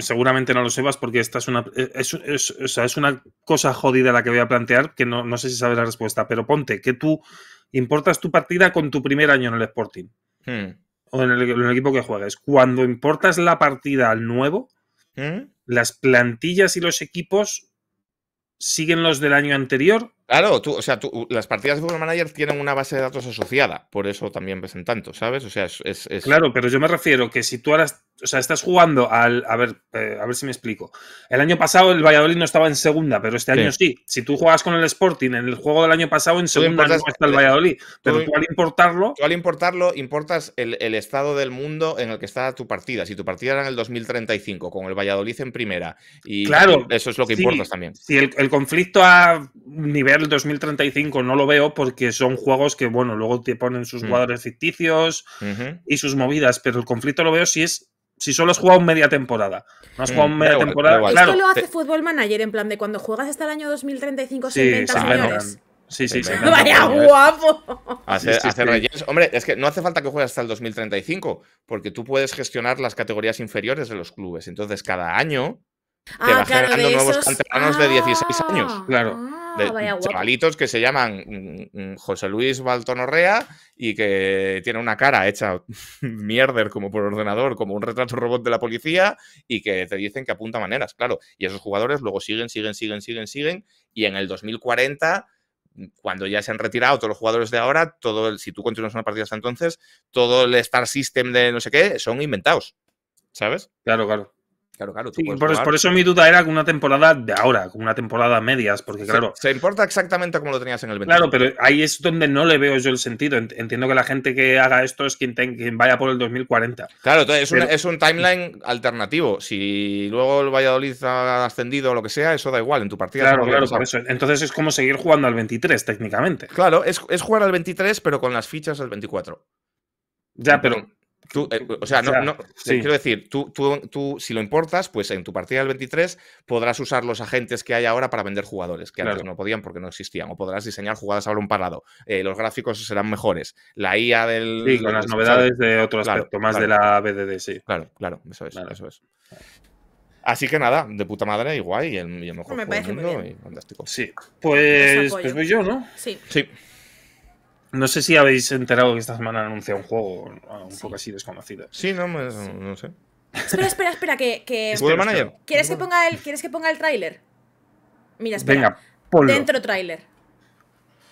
seguramente no lo sepas porque esta es una, es, una cosa jodida la que voy a plantear, que no, no, sé si sabes la respuesta, pero ponte que tú importas tu partida con tu primer año en el Sporting hmm. o en el, equipo que juegues. Cuando importas la partida al nuevo, hmm. las plantillas y los equipos siguen los del año anterior Claro, tú, o sea, tú, las partidas de Football Manager tienen una base de datos asociada, por eso también ves en tanto, ¿sabes? O sea, es, Claro, pero yo me refiero que si tú ahora, o sea, estás jugando al, a ver, eh, a ver si me explico. El año pasado el Valladolid no estaba en segunda, pero este año sí. Si tú juegas con el Sporting en el juego del año pasado en segunda no está el Valladolid, pero tú, al importarlo, tú al importarlo importas el, estado del mundo en el que está tu partida. Si tu partida era en el 2035 con el Valladolid en primera y eso es lo que importas también. Si el conflicto a nivel el 2035 no lo veo porque son juegos que, bueno, luego te ponen sus mm. jugadores ficticios y sus movidas, pero el conflicto lo veo si es si solo has jugado media temporada. No has mm, jugado media temporada. Igual. Claro. lo hace Fútbol Manager en plan de cuando juegas hasta el año 2035 se Sí, sí, Vaya guapo. Hombre, es que no hace falta que juegues hasta el 2035, porque tú puedes gestionar las categorías inferiores de los clubes. Entonces, cada año te ah, va generando nuevos canteranos de 16 ah, años, claro. Ah, chavalitos que se llaman mm, mm, José Luis Baltonorrea y que tiene una cara hecha mierder como por ordenador, como un retrato robot de la policía y que te dicen que apunta maneras, claro. Y esos jugadores luego siguen, siguen, siguen, siguen, siguen y en el 2040 mm, cuando ya se han retirado todos los jugadores de ahora, todo si tú continúas una partida hasta entonces, todo el Star System de no sé qué son inventados. ¿Sabes? Claro, claro. Claro, claro. Tú por, eso mi duda era con una temporada de ahora, con una temporada medias, porque claro. Se, importa exactamente como lo tenías en el 23. Claro, pero ahí es donde no le veo yo el sentido. Entiendo que la gente que haga esto es quien, vaya por el 2040. Claro, entonces es, un, timeline alternativo. Si luego el Valladolid ha ascendido o lo que sea, eso da igual. En tu partida. Claro, claro, por Entonces es como seguir jugando al 23, técnicamente. Claro, es, es jugar al 23, pero con las fichas al 24. Ya, pero Tú, eh, o sea, no, eh, quiero decir, tú, tú, si lo importas, pues en tu partida del 23 podrás usar los agentes que hay ahora para vender jugadores, que antes no podían porque no existían, o podrás diseñar jugadas a un parado. Eh, los gráficos serán mejores. La IA del. Sí, con las novedades de otro aspecto, más de la BDD, sí. Claro, claro, eso es. Eso es. Así que nada, de puta madre, igual, y el, mejor me y fantástico. Sí, pues, pues voy yo, ¿no? Sí. Sí. No sé si habéis enterado que esta semana anuncia un juego un poco así desconocido. Sí, no, no, sé. Espera, espera, espera, que. ¿Quieres que ponga el, ¿Quieres que ponga el tráiler? Mira, espera. Dentro tráiler.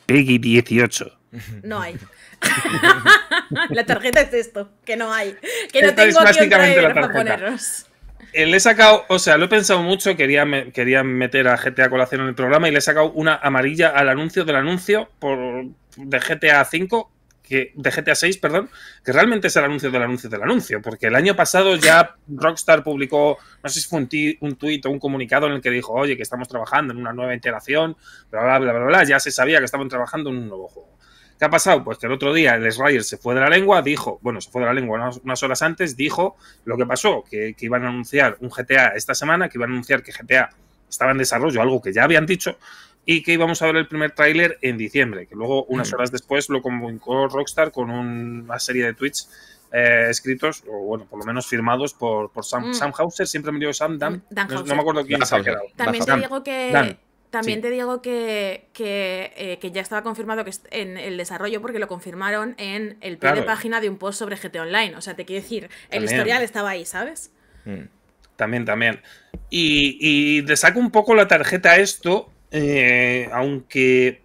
Peggy 18. No hay. la tarjeta es esto, que no hay. Que no tengo aquí para poneros. Eh, le he sacado, o sea, lo he pensado mucho, quería, quería meter a GTA colación en el programa y le he sacado una amarilla al anuncio del anuncio por, de GTA 5 que, de GTA 6, perdón, que realmente es el anuncio del anuncio del anuncio, porque el año pasado ya Rockstar publicó, no sé si fue un, tuit o un comunicado en el que dijo, oye, que estamos trabajando en una nueva integración, bla, bla, bla, bla, bla, ya se sabía que estaban trabajando en un nuevo juego. ¿Qué ha pasado? Pues que el otro día el ESRayer se fue de la lengua, dijo, bueno, se fue de la lengua unas, horas antes, dijo lo que pasó, que, iban a anunciar un GTA esta semana, que iban a anunciar que GTA estaba en desarrollo, algo que ya habían dicho, y que íbamos a ver el primer tráiler en diciembre, que luego unas horas después lo comunicó Rockstar con una serie de tweets eh, escritos, o bueno, por lo menos firmados por, por Sam, mm. Hauser, siempre me digo Sam, Dan, no, me acuerdo quién se ha También te que... También te digo eh, que, ya estaba confirmado que en el desarrollo porque lo confirmaron en el pie de página de un post sobre GT Online. O sea, te quiero decir, el historial estaba ahí, ¿sabes? Mm. También, también. Y, y le saco un poco la tarjeta esto, eh, aunque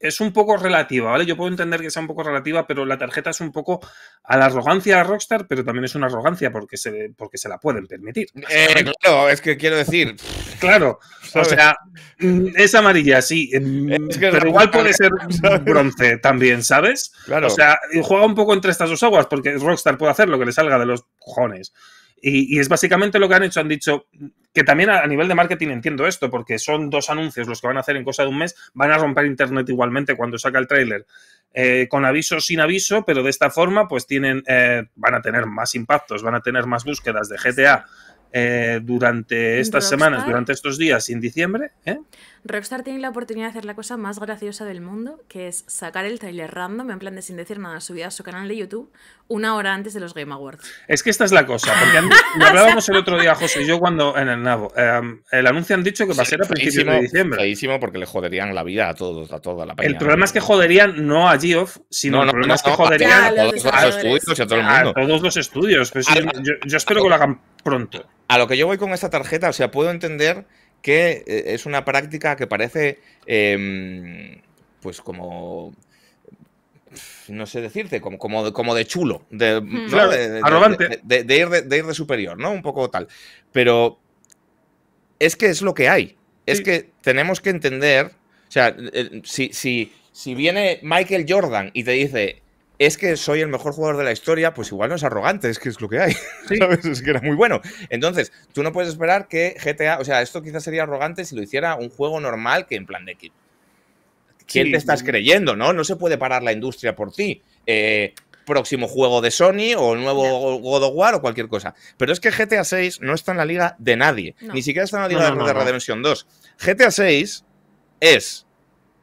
es un poco relativa, ¿vale? Yo puedo entender que sea un poco relativa, pero la tarjeta es un poco a la arrogancia de Rockstar, pero también es una arrogancia porque se, porque se la pueden permitir. Eh, claro, es que quiero decir. Claro, o sea, mm, es amarilla, sí, mm, pero igual puede ser bronce también, ¿sabes? Claro. O sea, juega un poco entre estas dos aguas porque Rockstar puede hacer lo que le salga de los cojones. Y, es básicamente lo que han hecho. Han dicho que también a, nivel de marketing entiendo esto, porque son dos anuncios los que van a hacer en cosa de un mes. Van a romper internet igualmente cuando saca el tráiler. Eh, con aviso o sin aviso, pero de esta forma, pues tienen, eh, van a tener más impactos, van a tener más búsquedas de GTA eh, durante estas semanas, durante estos días sin en diciembre. ¿eh? Rockstar tiene la oportunidad de hacer la cosa más graciosa del mundo, que es sacar el trailer random, en plan de sin decir nada, subir a su canal de YouTube una hora antes de los Game Awards. Es que esta es la cosa, porque hablábamos el otro día, José y yo, cuando en el nabo. Em, el anuncio han dicho que va a ser a principios de diciembre. Feísimo porque le joderían la vida a todos, a toda la peña. El problema es que joderían no a Geoff, sino que joderían a todos los, estudios y a todo el mundo. A todos los estudios. yo, yo, espero que lo hagan pronto. A lo que yo voy con esta tarjeta, o sea, puedo entender que eh, es una práctica que parece, em, pues como, no sé decirte, como, como, de, chulo, de, de, De, ir de, superior, ¿no? Un poco tal. Pero es que es lo que hay. Es que tenemos que entender, o sea, si, si, si viene Michael Jordan y te dice, es que soy el mejor jugador de la historia, pues igual no es arrogante, es que es lo que hay. ¿Sabes? Es que era muy bueno. Entonces, tú no puedes esperar que GTA, o sea, esto quizás sería arrogante si lo hiciera un juego normal que en plan de equipo. ¿Quién te estás creyendo, no? No se puede parar la industria por ti. Eh, próximo juego de Sony o nuevo God of War o cualquier cosa. Pero es que GTA VI no está en la liga de nadie. Ni siquiera está en la liga de Redemption 2. GTA VI es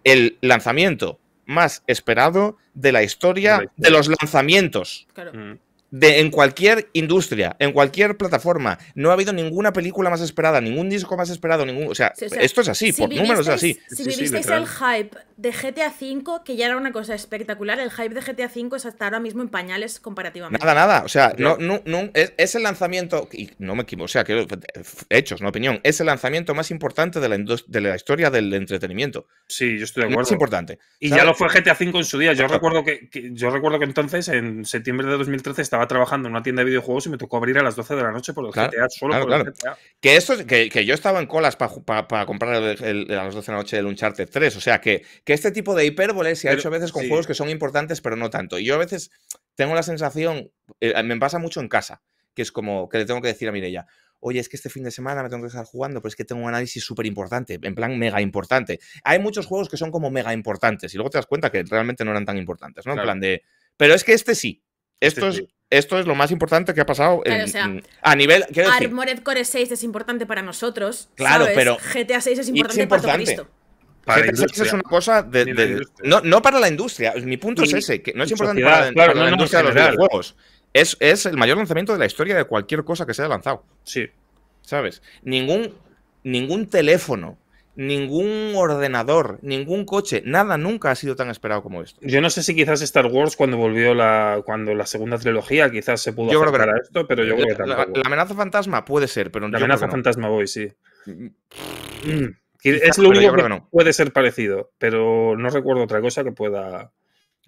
el lanzamiento más esperado de la historia de los lanzamientos. Mm en cualquier industria, en cualquier plataforma. No ha habido ninguna película más esperada, ningún disco más esperado, ningún. O sea, esto es así, por números es así. Si vivisteis el hype de GTA V, que ya era una cosa espectacular, el hype de GTA V es hasta ahora mismo en pañales comparativamente. Nada, nada. O sea, no, es, el lanzamiento. Y no me equivoco, o sea, hechos, no opinión. Es el lanzamiento más importante de la, historia del entretenimiento. Sí, yo estoy de acuerdo. es importante. Y ya lo fue GTA V en su día. Yo recuerdo que, yo recuerdo que entonces, en septiembre de 2013, estaba va trabajando en una tienda de videojuegos y me tocó abrir a las 12 de la noche por el GTA, solo Que, esto, que, yo estaba en colas para comprar a las 12 de la noche el Uncharted 3. O sea, que, que este tipo de hipérbole se ha hecho a veces con juegos que son importantes, pero no tanto. Y yo a veces tengo la sensación, eh, me pasa mucho en casa, que es como que le tengo que decir a Mireia, oye, es que este fin de semana me tengo que estar jugando, pero es que tengo un análisis súper importante, en plan mega importante. Hay muchos mm. juegos que son como mega importantes y luego te das cuenta que realmente no eran tan importantes, ¿no? En plan de, pero es que este sí. Este esto es, esto es lo más importante que ha pasado o sea, a nivel. Armored Core 6 es importante para nosotros. Claro, pero. GTA 6 es importante, importante. para Cristo. Para GTA 6 es una cosa de, no, para la industria. Mi punto es ese, no es importante para, la industria de los videojuegos. Es, es el mayor lanzamiento de la historia de cualquier cosa que se haya lanzado. Sí. ¿Sabes? ningún teléfono ningún ordenador, ningún coche, nada nunca ha sido tan esperado como esto. Yo no sé si quizás Star Wars cuando volvió la cuando la segunda trilogía quizás se pudo yo a esto, pero yo creo que la, la, amenaza fantasma puede ser, pero la amenaza fantasma voy sí. es mm. mm. lo único que, puede ser parecido, pero no recuerdo otra cosa que pueda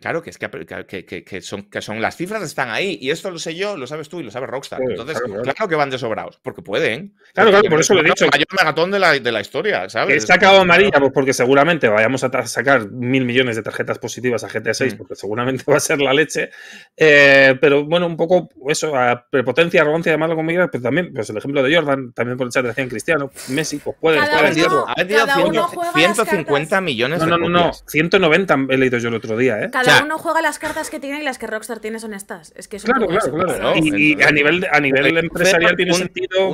Claro, que es que, son, que son las cifras están ahí y esto lo sé yo, lo sabes tú y lo sabe Rockstar. Entonces, claro, que van desobrados, porque pueden. Claro, claro, por eso lo he dicho. El mayor maratón de la, de la historia, ¿sabes? He acabado amarilla, pues porque seguramente vayamos a sacar mil millones de tarjetas positivas a GTA 6, mm. porque seguramente va a ser la leche. Eh, pero bueno, un poco eso, a prepotencia, arrogancia, de como quieras, pero también, pues el ejemplo de Jordan, también por el chat de Cristiano, Messi, pues pueden, cada Uno, ha 150 millones no, no, No, no, no, 190 he leído yo el otro día, ¿eh? uno juega las cartas que tiene y las que Rockstar tiene son estas. Es que claro, claro, Y, a nivel, a nivel eh, empresarial tiene sentido.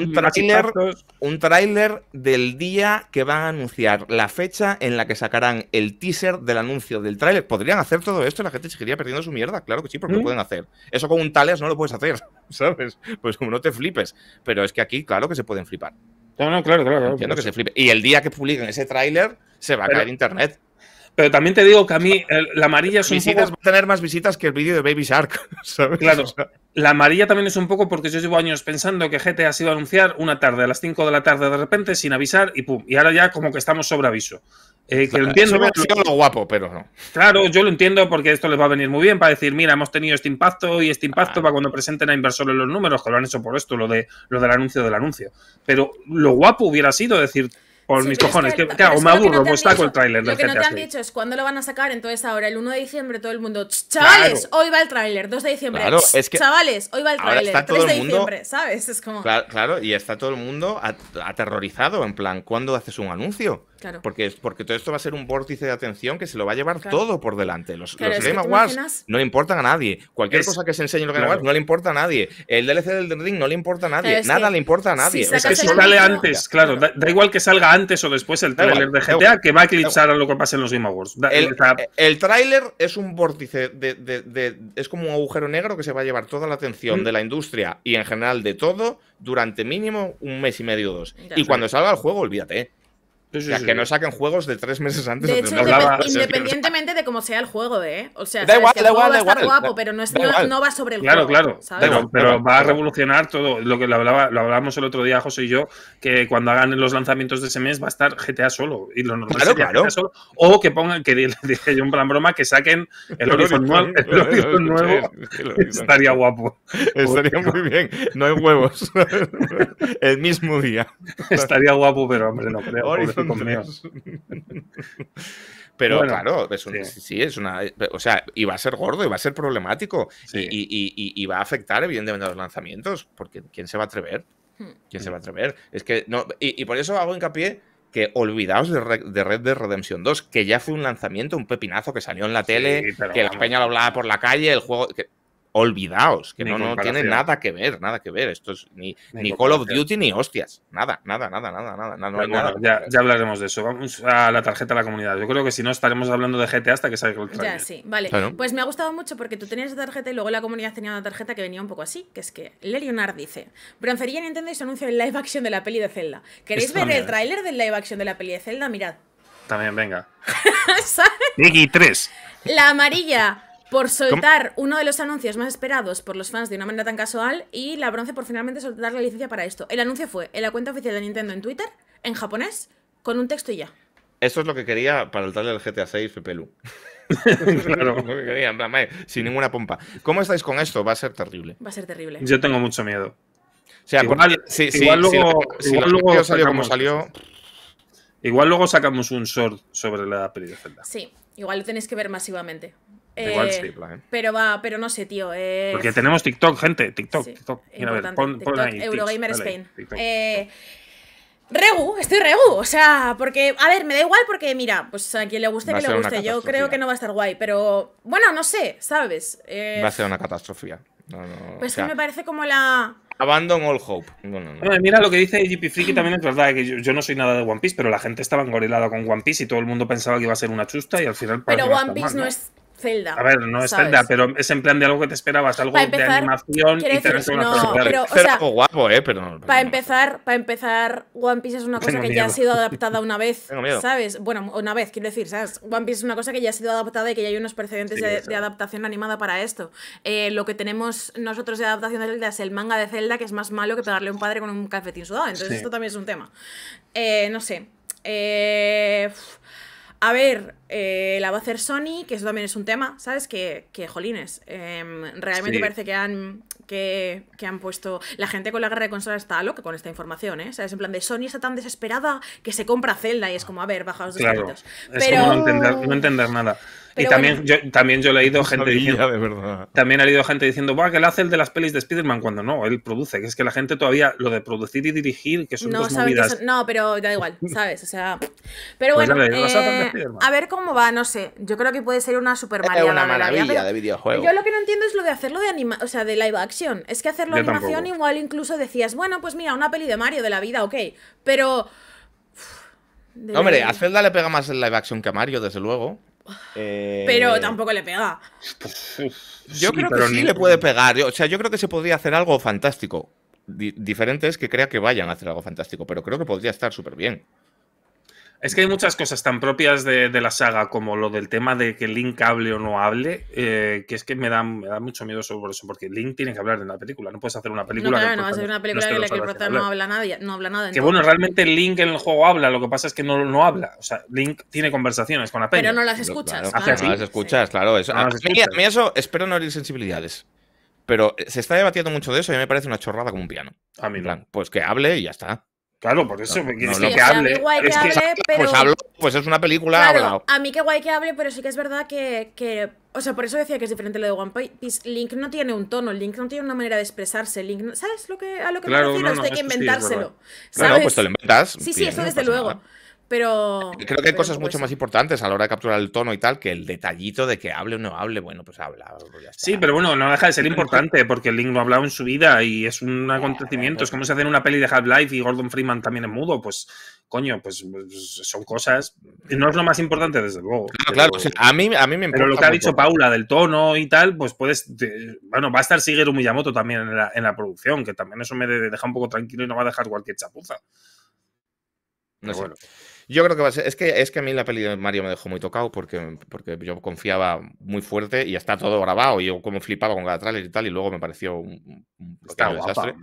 Un tráiler del día que van a anunciar, la fecha en la que sacarán el teaser del anuncio del tráiler. Podrían hacer todo esto, la gente seguiría perdiendo su mierda, claro que sí, porque lo mm. pueden hacer. Eso con un Tales no lo puedes hacer, ¿sabes? Pues como no te flipes. Pero es que aquí, claro que se pueden flipar. No, no, claro, claro. Entiendo que se flipe. Y el día que publiquen ese tráiler, se va a caer internet. Pero también te digo que a mí la amarilla es un poco... va a tener más visitas que el vídeo de Baby Shark, ¿sabes? Claro. La amarilla también es un poco porque yo llevo años pensando que GTA ha sido anunciar una tarde, a las 5 de la tarde de repente, sin avisar y pum. Y ahora ya como que estamos sobre aviso. Eh, que lo entiendo. lo guapo, pero no. Claro, yo lo entiendo porque esto les va a venir muy bien para decir, mira, hemos tenido este impacto y este impacto va ah. cuando presenten a inversores los números, que lo han hecho por esto, lo, de, lo del anuncio del anuncio. Pero lo guapo hubiera sido decir, o mis cojones, que, me aburro, no pues saco el tráiler del Lo que no te han dicho es cuándo lo van a sacar, entonces ahora el 1 de diciembre todo el mundo, chavales, hoy va el tráiler, 2 de diciembre, chavales, hoy va el tráiler, 3 de diciembre, ¿sabes? Es como... Claro, y está todo el mundo aterrorizado, en plan, ¿cuándo haces un anuncio? Porque, porque todo esto va a ser un vórtice de atención que se lo va a llevar todo por delante. Los, Game Awards no le importan a nadie. Cualquier cosa que se enseñe en los Game Awards no le importa a nadie. El DLC del The Ring no le importa a nadie. Nada le importa a nadie. es que si sale antes, claro. Da, igual que salga antes o después el tráiler de GTA que va a eclipsar a lo que pasa en los Game Awards. el, tráiler es un vórtice de, es como un agujero negro que se va a llevar toda la atención mm. de la industria y en general de todo durante mínimo un mes y medio o dos. Y cuando salga el juego, olvídate que no saquen juegos de tres meses antes. independientemente de cómo sea el juego, ¿eh? O sea, da guapo, pero no, es, no, va sobre el juego. Claro, claro. Pero, va a revolucionar todo. Lo que lo, hablaba, lo hablábamos el otro día, José y yo, que cuando hagan los lanzamientos de ese mes va a estar GTA solo. Y lo normal O que pongan, que dije yo un plan broma, que saquen el Horizon nuevo. estaría guapo. Estaría muy bien. No hay huevos. el mismo día. Estaría guapo, pero hombre, no creo. Pero claro, sí. es una. O sea, y va a ser gordo, y va a ser problemático, y, va a afectar, evidentemente, a los lanzamientos, porque ¿quién se va a atrever? Hmm. ¿Quién se va a hmm. atrever? Es que no. Y, por eso hago hincapié que olvidaos de, Red de Red Redemption 2, que ya fue un lanzamiento, un pepinazo que salió en la tele, que la peña lo hablaba por la calle, el juego olvidaos, que no, no, tiene nada que ver, nada que ver. Esto es ni, ni Call of Duty ni hostias. Nada, nada, nada, nada, nada. Ya, hablaremos de eso. Vamos a la tarjeta de la comunidad. Yo creo que si no estaremos hablando de GTA hasta que salga el trailer. Ya, sí, vale. Pues me ha gustado mucho porque tú tenías la tarjeta y luego la comunidad tenía una tarjeta que venía un poco así, que es que Leonard dice, broncería Nintendo y se anuncia el live action de la peli de Zelda. ¿Queréis ver el tráiler del live action de la peli de Zelda? Mirad. También, venga. Niki 3. La amarilla, por soltar uno de los anuncios más esperados por los fans de una manera tan casual y la bronce por finalmente soltar la licencia para esto. El anuncio fue en la cuenta oficial de Nintendo en Twitter, en japonés, con un texto y ya. Esto es lo que quería para el tal del GTA 6 Pepelu. claro, que quería, mae, sin ninguna pompa. ¿Cómo estáis con esto? Va a ser terrible. Va a ser terrible. Yo tengo mucho miedo. O sea, igual, luego, luego salió sacamos, como salió. Igual luego sacamos un short sobre la peli Sí, igual lo tenéis que ver masivamente. Eh, ¿eh? Pero va, pero no sé, tío. Porque tenemos TikTok, gente. TikTok, TikTok. Mira, Eurogamer Spain. regu, estoy regu, o sea, porque, a ver, me da igual porque, mira, pues a quien le guste, que le guste. Yo creo que no va a estar guay, pero bueno, no sé, ¿sabes? Va a ser una catástrofe. No, no, pues que me parece como la. Abandon all hope. mira lo que dice AGP Freaky también es verdad, que yo, no soy nada de One Piece, pero la gente estaba engorilada con One Piece y todo el mundo pensaba que iba a ser una chusta y al final. Pero One Piece no es Zelda. A ver, no es Zelda, pero es en plan de algo que te esperabas, algo de animación y guapo, ¿eh? para, empezar, para empezar, One Piece es una cosa que ya ha sido adaptada una vez, ¿sabes? Bueno, una vez, quiero decir, ¿sabes? One Piece es una cosa que ya ha sido adaptada y que ya hay unos precedentes de, adaptación animada para esto. Eh, lo que tenemos nosotros de adaptación de Zelda es el manga de Zelda, que es más malo que pegarle a un padre con un cafetín sudado. Entonces, esto también es un tema. Eh, no sé. Eh, a ver, eh, la va a hacer Sony, que eso también es un tema, ¿sabes? Que, que jolines, em, realmente parece que han, que, han puesto... La gente con la guerra de consolas está loca con esta información, ¿eh? Es En plan de Sony está tan desesperada que se compra Zelda y es como, a ver, los dos claro. Pero... no, entender, no entender nada y también, yo, también yo he leído gente diciendo. También leído gente diciendo, va, que él hace el de las pelis de Spider-Man cuando no, él produce. Que es que la gente todavía, lo de producir y dirigir, que es no, dos no, pero da igual, ¿sabes? O sea. Pero pues bueno, eh, a ver cómo va, no sé. Yo creo que puede ser una super una maravilla de videojuego. Yo lo que no entiendo es lo de hacerlo de anima o sea, de live action. Es que hacerlo de animación igual incluso decías, bueno, pues mira, una peli de Mario de la vida, ok. Pero. Hombre, a Zelda le pega más el live action que a Mario, desde luego. Eh, pero tampoco le pega. Pues, yo creo que sí le puede pegar. o sea, yo creo que se podría hacer algo fantástico. diferente es que crea que vayan a hacer algo fantástico, pero creo que podría estar súper bien. Es que hay muchas cosas tan propias de, la saga, como lo del tema de que Link hable o no hable, eh, que es que me da, me da mucho miedo sobre eso, porque Link tiene que hablar en la película, no puedes hacer una película. No, que no vas a hacer una película en la que el prota no habla nada, no habla nada. Que bueno, realmente Link en el juego habla, lo que pasa es que no, no habla. O sea, Link tiene conversaciones con la Pero no las escuchas. Claro, No ah, las escuchas, claro. Eso, a, eso espero no herir sensibilidades. Pero se está debatiendo mucho de eso y a mí me parece una chorrada como un piano. A mí pues que hable y ya está. Claro, por eso me quieres que, hable. es pues que pero... Pues hablo, pues es una película. hablado. a mí qué guay que hable, pero sí que es verdad que, que, O sea, por eso decía que es diferente lo de One Piece. Link no tiene un tono, Link no tiene una manera de expresarse. Link ¿Sabes lo que, a lo que me refiero? no, hay que inventárselo. Claro, pues te lo inventas. Sí, sí, eso desde luego. Pero. Creo que hay cosas mucho más importantes a la hora de capturar el tono y tal que el detallito de que hable o no hable. Bueno, pues habla. Pues sí, pero bueno, no deja de ser importante porque Link no ha hablado en su vida y es un acontecimiento. Es como se hace en una peli de Half-Life y Gordon Freeman también en mudo. Pues, coño, pues, pues son cosas. no es lo más importante, desde luego. Claro, a, mí, a mí Pero lo que ha dicho Paula del tono y tal, pues puedes. bueno, va a estar Shigeru Miyamoto también en la, en la producción, que también eso me deja un poco tranquilo y no va a dejar cualquier chapuza. No sé. Yo creo que va a ser. Es que, es que a mí la peli de Mario me dejó muy tocado porque, porque yo confiaba muy fuerte y está todo grabado. Y yo como flipaba con cada tráiler y tal, y luego me pareció un, desastre.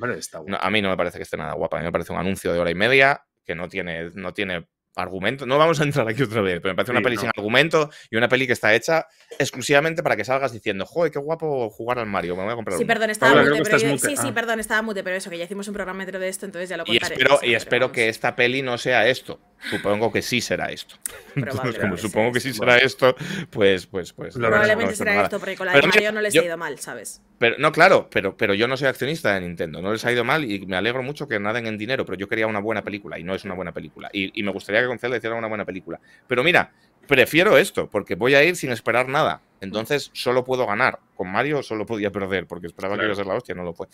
a mí no me parece que esté nada guapa. A mí me parece un anuncio de hora y media que no tiene, no tiene argumento. No vamos a entrar aquí otra vez, pero me parece una peli sin argumento y una peli que está hecha exclusivamente para que salgas diciendo, joder, qué guapo jugar al Mario, me voy a comprar Sí, perdón, estaba mute, Sí, sí, ah. perdón, estaba mute, pero eso, que ya hicimos un programa de esto, entonces ya lo contaré. Y espero, y espero que esta peli no sea esto. Supongo que sí será esto. Entonces, como supongo que sí será esto, pues, pues, pues. Probablemente será esto, porque con la pero de Mario no les ha ido mal, ¿sabes? no, claro, pero, pero yo no soy accionista de Nintendo, no les ha ido mal y me alegro mucho que naden en dinero, pero yo quería una buena película y no es una buena película. y, y me gustaría que le hiciera una buena película. Pero mira, prefiero esto, porque voy a ir sin esperar nada. Entonces solo puedo ganar. Con Mario solo podía perder, porque esperaba que iba a ser la hostia, no lo fue.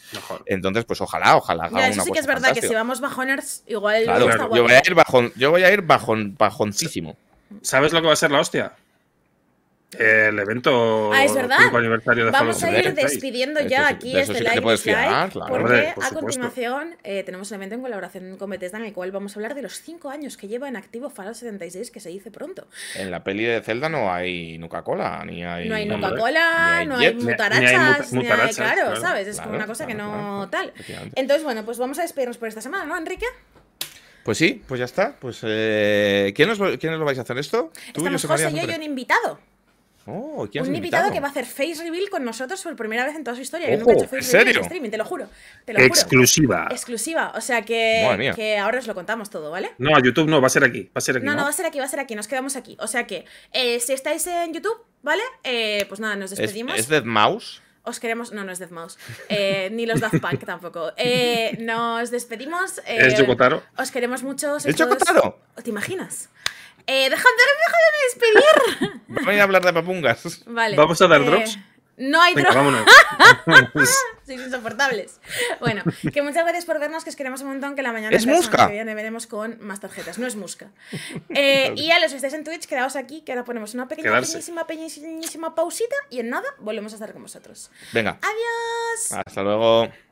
Entonces, pues ojalá, ojalá. sí que es verdad que si vamos bajoners, igual. yo, voy a ir bajon, yo voy a ir bajoncísimo. ¿Sabes lo que va a ser la hostia? el evento ah, aniversario de Vamos a ir despidiendo ya aquí este sí live, porque a continuación eh, tenemos un evento en colaboración con Bethesda en el cual vamos a hablar de los 5 años que lleva en activo Fallout 76 que se dice pronto. En la peli de Zelda no hay Nuca-Cola, ni hay... No hay Nuca-Cola, no, hay mutarachas, ni hay, claro, ¿sabes? Es como una cosa que no tal. Entonces, bueno, pues vamos a despedirnos por esta semana, ¿no, Enrique? Pues sí, pues ya está. Pues, eh, ¿quiénes, lo vais a hacer esto? ¿Tú, Estamos José, y yo y un invitado. Oh, un invitado? que va a hacer face reveal con nosotros por primera vez en toda su historia. nunca streaming, te lo juro. Exclusiva. Exclusiva. O sea que, ahora os lo contamos todo, ¿vale? No, a YouTube no, va a ser aquí. Va a ser aquí no, no, va a ser aquí, va a ser aquí. Nos quedamos aquí. O sea que, eh, si estáis en YouTube, ¿vale? Eh, pues nada, nos despedimos. ¿Es, Dead Mouse? os queremos. No, no es Dead Mouse. Eh, ni los Daft Punk tampoco. nos despedimos. es Os queremos mucho. ¡Es Yokotaro! ¿Te imaginas? Eh, dejadme, No despedir. Voy a hablar de papungas. Vale. ¿Vamos a dar eh, drops? No hay drops. Vámonos. Sois insoportables. Bueno, que muchas gracias por vernos, que os queremos un montón, que la mañana es que viene veremos con más tarjetas. No es musca. Eh, y a los que estáis en Twitch, quedaos aquí, que ahora ponemos una pequeñísima, pequeñísima pausita y en nada volvemos a estar con vosotros. Venga. Adiós. Hasta luego.